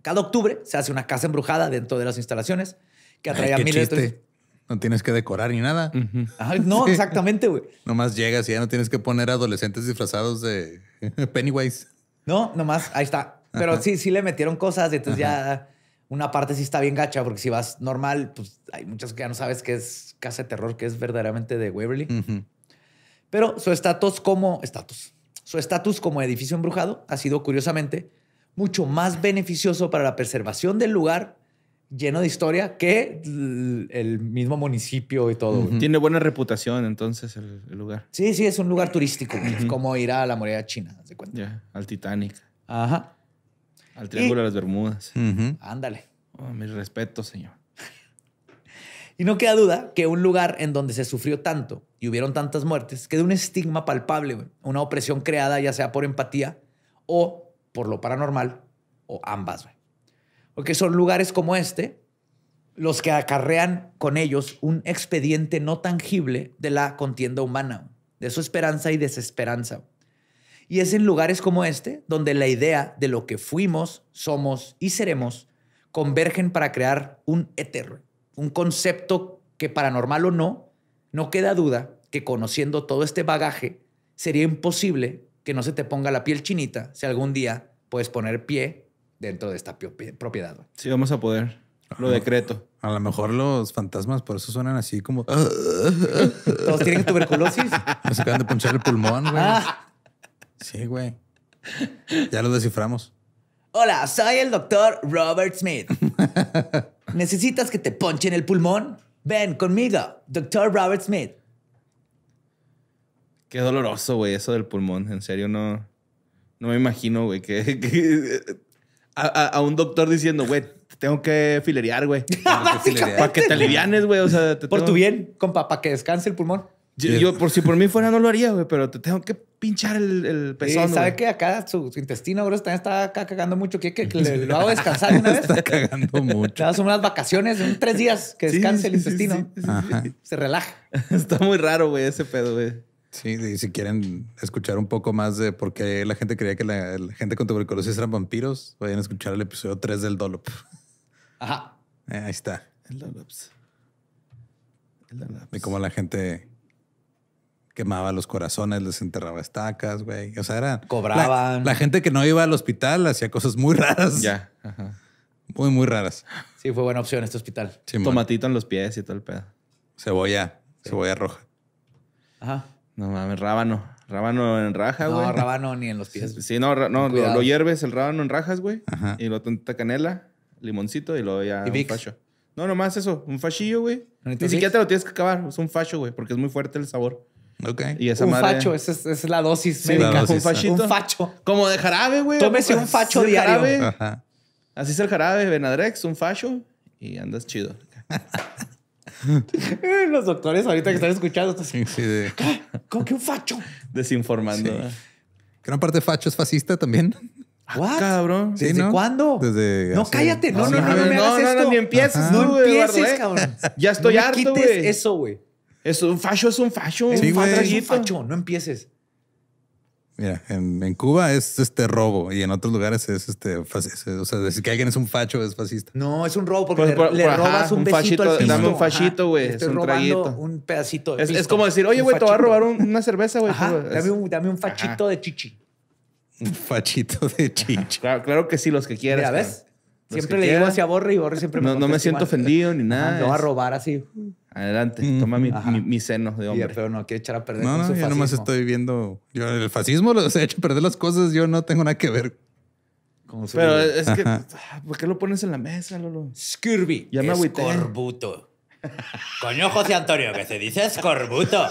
Cada octubre se hace una casa embrujada dentro de las instalaciones que atrae a miles de... No tienes que decorar ni nada. no, exactamente, güey. Nomás llegas y ya no tienes que poner adolescentes disfrazados de Pennywise. No, nomás, ahí está. Pero sí, sí le metieron cosas, entonces ya una parte sí está bien gacha, porque si vas normal, pues hay muchas que ya no sabes que es casa de terror, que es verdaderamente de Waverly. Pero su estatus como estatus, su estatus como edificio embrujado ha sido curiosamente mucho más beneficioso para la preservación del lugar lleno de historia que el mismo municipio y todo. Tiene buena reputación entonces el, lugar. Sí, sí, es un lugar turístico. Es como ir a la muralla china, de cuenta. al Titanic. Ajá. Al Triángulo de las Bermudas. Ándale. Oh, mi respeto, señor. y no queda duda que un lugar en donde se sufrió tanto y hubieron tantas muertes queda un estigma palpable, una opresión creada ya sea por empatía o por lo paranormal o ambas. güey porque son lugares como este los que acarrean con ellos un expediente no tangible de la contienda humana, de su esperanza y desesperanza. Y es en lugares como este donde la idea de lo que fuimos, somos y seremos convergen para crear un éter, un concepto que paranormal o no, no queda duda que conociendo todo este bagaje, sería imposible que no se te ponga la piel chinita si algún día puedes poner pie dentro de esta propiedad. Sí, vamos a poder. Lo decreto. A lo mejor los fantasmas por eso suenan así como... ¿Todos tienen tuberculosis? Nos acaban de ponchar el pulmón, güey. Ah. Sí, güey. Ya lo desciframos. Hola, soy el doctor Robert Smith. ¿Necesitas que te ponchen el pulmón? Ven conmigo, doctor Robert Smith. Qué doloroso, güey, eso del pulmón. En serio, no, no me imagino, güey, que a, a un doctor diciendo, güey, te tengo que filerear, güey. Para que te alivianes, güey. O sea, por tu bien, compa, para que descanse el pulmón. Yo, por si por mí fuera, no lo haría, güey, pero te tengo que pinchar el, el pezón. Sí, sabe que acá su, intestino, bro, está, está acá cagando mucho. ¿Qué? que le, lo hago descansar una vez? Está cagando mucho. Te unas vacaciones, un tres días que descanse el intestino. Se relaja. Está muy raro, güey, ese pedo, güey. Sí, y si quieren escuchar un poco más de por qué la gente creía que la, gente con tuberculosis eran vampiros, pueden a escuchar el episodio 3 del Dolop. Ajá. Eh, ahí está. El Dolops. El Dolops. Y cómo la gente quemaba los corazones, les enterraba estacas, güey. O sea, era... Cobraban. La, gente que no iba al hospital hacía cosas muy raras. Ya. Ajá. Muy, muy raras. Sí, fue buena opción este hospital. Tomatito en los pies y todo el pedo. Cebolla. Cebolla roja. Ajá. No mames, rábano. Rábano en raja, güey. No, rábano ni en los pies. Sí, no, no lo, hierves el rábano en rajas, güey. Y lo tonta canela, limoncito y lo ya un facho. No, nomás eso, un fachillo, güey. Ni siquiera te lo tienes que acabar, es un facho, güey, porque es muy fuerte el sabor. Ok. Y un facho, esa es, la dosis médica. un fachito. Un facho. Como de jarabe, güey. Tómese un facho diario. Jarabe. Así es el jarabe, Benadrex, un facho y andas chido. Los doctores ahorita que están escuchando, entonces, sí, de... ¿Cómo que un facho? Desinformando. Sí. Gran parte de facho es fascista también. Ah, ¿What? Cabrón. ¿Desde ¿no? cuándo? Desde no, hace... cállate. No, no, no, no, no, me no, hagas esto. no, ni empieces. Ajá. No empieces, Eduardo, ¿eh? cabrón. Ya estoy harto, güey. eso, güey. Eso, un facho es un facho. Sí, un facho es un facho. No empieces. Mira, en, Cuba es este robo y en otros lugares es este. O sea, decir que alguien es un facho es fascista. No, es un robo porque pues, le, robas un, besito fachito, Dame un fachito, güey. Estoy un Un pedacito. De es, es, como decir, oye, güey, te voy a robar una cerveza, güey. Dame un, dame un fachito de chichi. Un fachito de chichi. Claro, claro, que sí, los que quieras. Ya ¿ves? Siempre le digo hacia Borre y Borre siempre me No, no me siento ofendido ni nada. No va a robar así. Adelante, toma mi, mi, mis senos de hombre. Ya, pero no quiero echar a perder no, con su yo nomás estoy viendo. Yo, el fascismo los he hecho perder las cosas, yo no tengo nada que ver. Con su pero es que, ah, ¿por qué lo pones en la mesa, Lolo? Scurvy. Ya Escorbuto. Coño, José Antonio, que se dice escorbuto.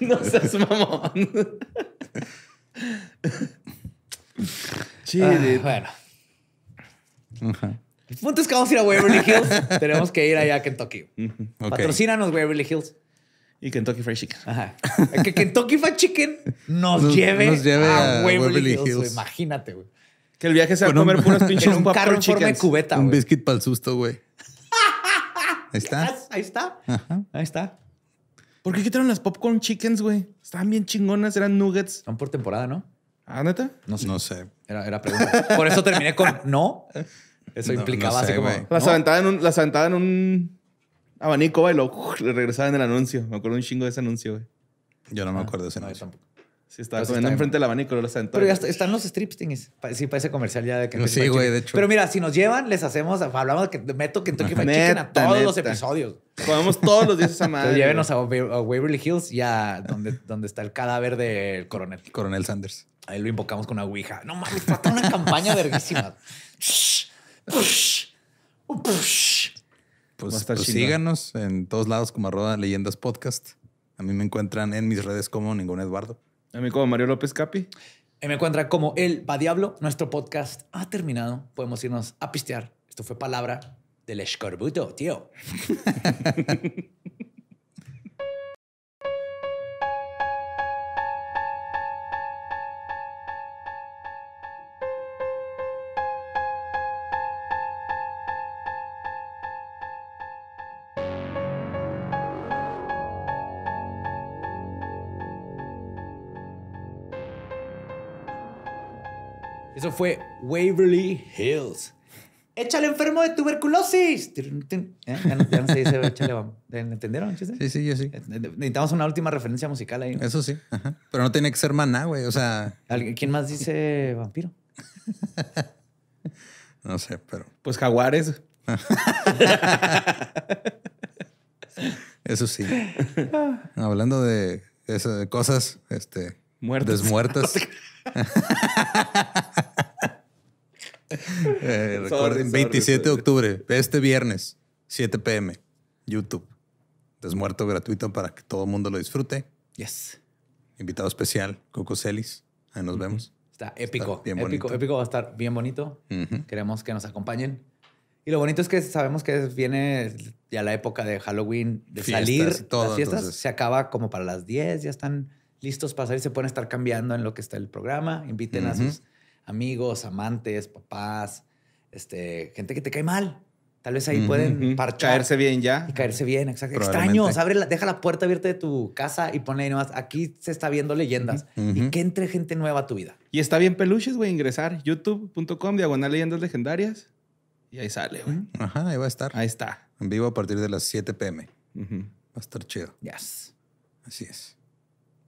no seas mamón. Chile. Ah, bueno. El punto es que vamos a ir a Waverly Hills. Tenemos que ir allá a Kentucky. Okay. Patrocínanos Waverly Hills. Y Kentucky Fried Chicken. Ajá. Que Kentucky Fried Chicken nos, lleve, a, Waverly, Hills. Imagínate, güey. Que el viaje sea comer puras pinches un carro en forma de cubeta, Un biscuit para el susto, güey. Ahí está. Ahí está. Ahí está. ¿Por qué quitaron las popcorn chickens, güey? Estaban bien chingonas, eran nuggets. Son por temporada, ¿no? ¿Ah, neta? No sé. No sé. era pregunta. Por eso terminé con no. Eso implicaba no sé, así La, sentada en un, aventaba en un abanico, güey, lo regresaba en el anuncio. Me acuerdo un chingo de ese anuncio, güey. Yo no me ah, acuerdo de ese anuncio. tampoco. Sí, estaba comiendo enfrente del abanico, lo aventaba. Pero ya están los Tingis. Sí, para ese comercial ya de que. Sí, güey, de hecho. Pero mira, si nos llevan, les hacemos, hablamos que meto Kentucky Fried Chicken a todos los episodios. Podemos todos los días esa madre. llévenos a, Waverly Hills ya donde, donde está el cadáver del coronel. Coronel Sanders. Ahí lo invocamos con una ouija. No mames, trata una campaña verguísima. Shh. Pues, pues síganos en todos lados como arroba leyendas podcast. A mí me encuentran en mis redes como ningún Eduardo. A mí como Mario López Capi. Y me encuentran como El Va Diablo. Nuestro podcast ha terminado. Podemos irnos a pistear. Esto fue palabra del escorbuto, tío. Eso fue Waverly Hills. ¡Échale enfermo de tuberculosis! Eh, ya, no, se dice, échale, ¿Entendieron? ¿Sí? sí, yo sí. Eh, eh, necesitamos una última referencia musical ahí. Eso sí. Pero no tiene que ser maná, güey. O sea. ¿Quién más dice vampiro? no sé, pero. Pues jaguares. Eso sí. Hablando de, eso, de cosas, este. Muertas. Desmuertas. Eh, recuerden, 27 de octubre, este viernes, 7 pm, YouTube. Desmuerto gratuito para que todo el mundo lo disfrute. Yes. Invitado especial, Coco Celis. Ahí nos vemos. Está épico. Bien épico, épico va a estar bien bonito. Queremos que nos acompañen. Y lo bonito es que sabemos que viene ya la época de Halloween, de salir. Todo, las fiestas se acaba como para las 10, ya están listos para salir, se pueden estar cambiando en lo que está el programa. Inviten a sus amigos, amantes, papás, este, gente que te cae mal. Tal vez ahí pueden Caerse bien ya. Y caerse bien, exacto. Extraños, abre la, deja la puerta abierta de tu casa y ponle ahí nomás. Aquí se está viendo leyendas. Y que entre gente nueva a tu vida. Y está bien peluches, güey, ingresar. YouTube.com, diagonal leyendas legendarias. Y ahí sale, güey. Ajá, ahí va a estar. Ahí está. En vivo a partir de las 7 pm. Va a estar chido. Yes. Así es.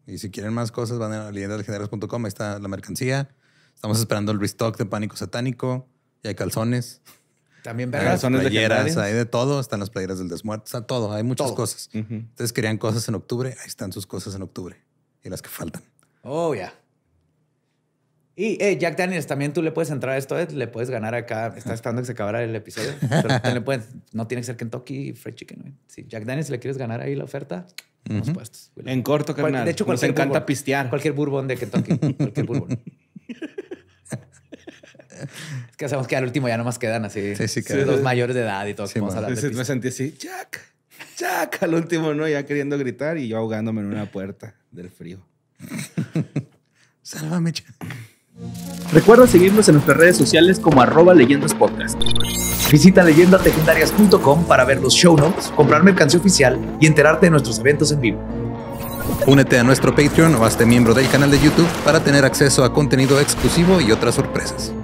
Y si quieren más cosas, van a leyendalegionarias.com. Ahí está la mercancía. Estamos esperando el restock de Pánico Satánico. Y hay calzones. También hay calzones playeras, hay de todo. Están las playeras del desmuerto. Está todo. Hay muchas cosas. Ustedes querían cosas en octubre. Ahí están sus cosas en octubre. Y las que faltan. Oh, ya. Yeah. Y eh, Jack Daniels, también tú le puedes entrar a esto, eh? le puedes ganar acá. Estás esperando que se acabara el episodio. le pues, no tiene que ser Kentucky Fried Chicken. Si Jack Daniels le quieres ganar ahí la oferta, puestos. En corto, carnal. De hecho, nos encanta pistear. Cualquier bourbon de Kentucky. cualquier bourbon. es que sabemos que al último ya nomás quedan así. Sí, sí, Los mayores de edad y todo. Sí, sí, me sentí así, Jack, Jack, al último, ¿no? Ya queriendo gritar y yo ahogándome en una puerta del frío. Sálvame, Jack. Recuerda seguirnos en nuestras redes sociales como arroba leyendas podcast. Visita leyendaslegendarias.com para ver los show notes, comprar mercancía oficial y enterarte de nuestros eventos en vivo. Únete a nuestro Patreon o hazte miembro del canal de YouTube para tener acceso a contenido exclusivo y otras sorpresas.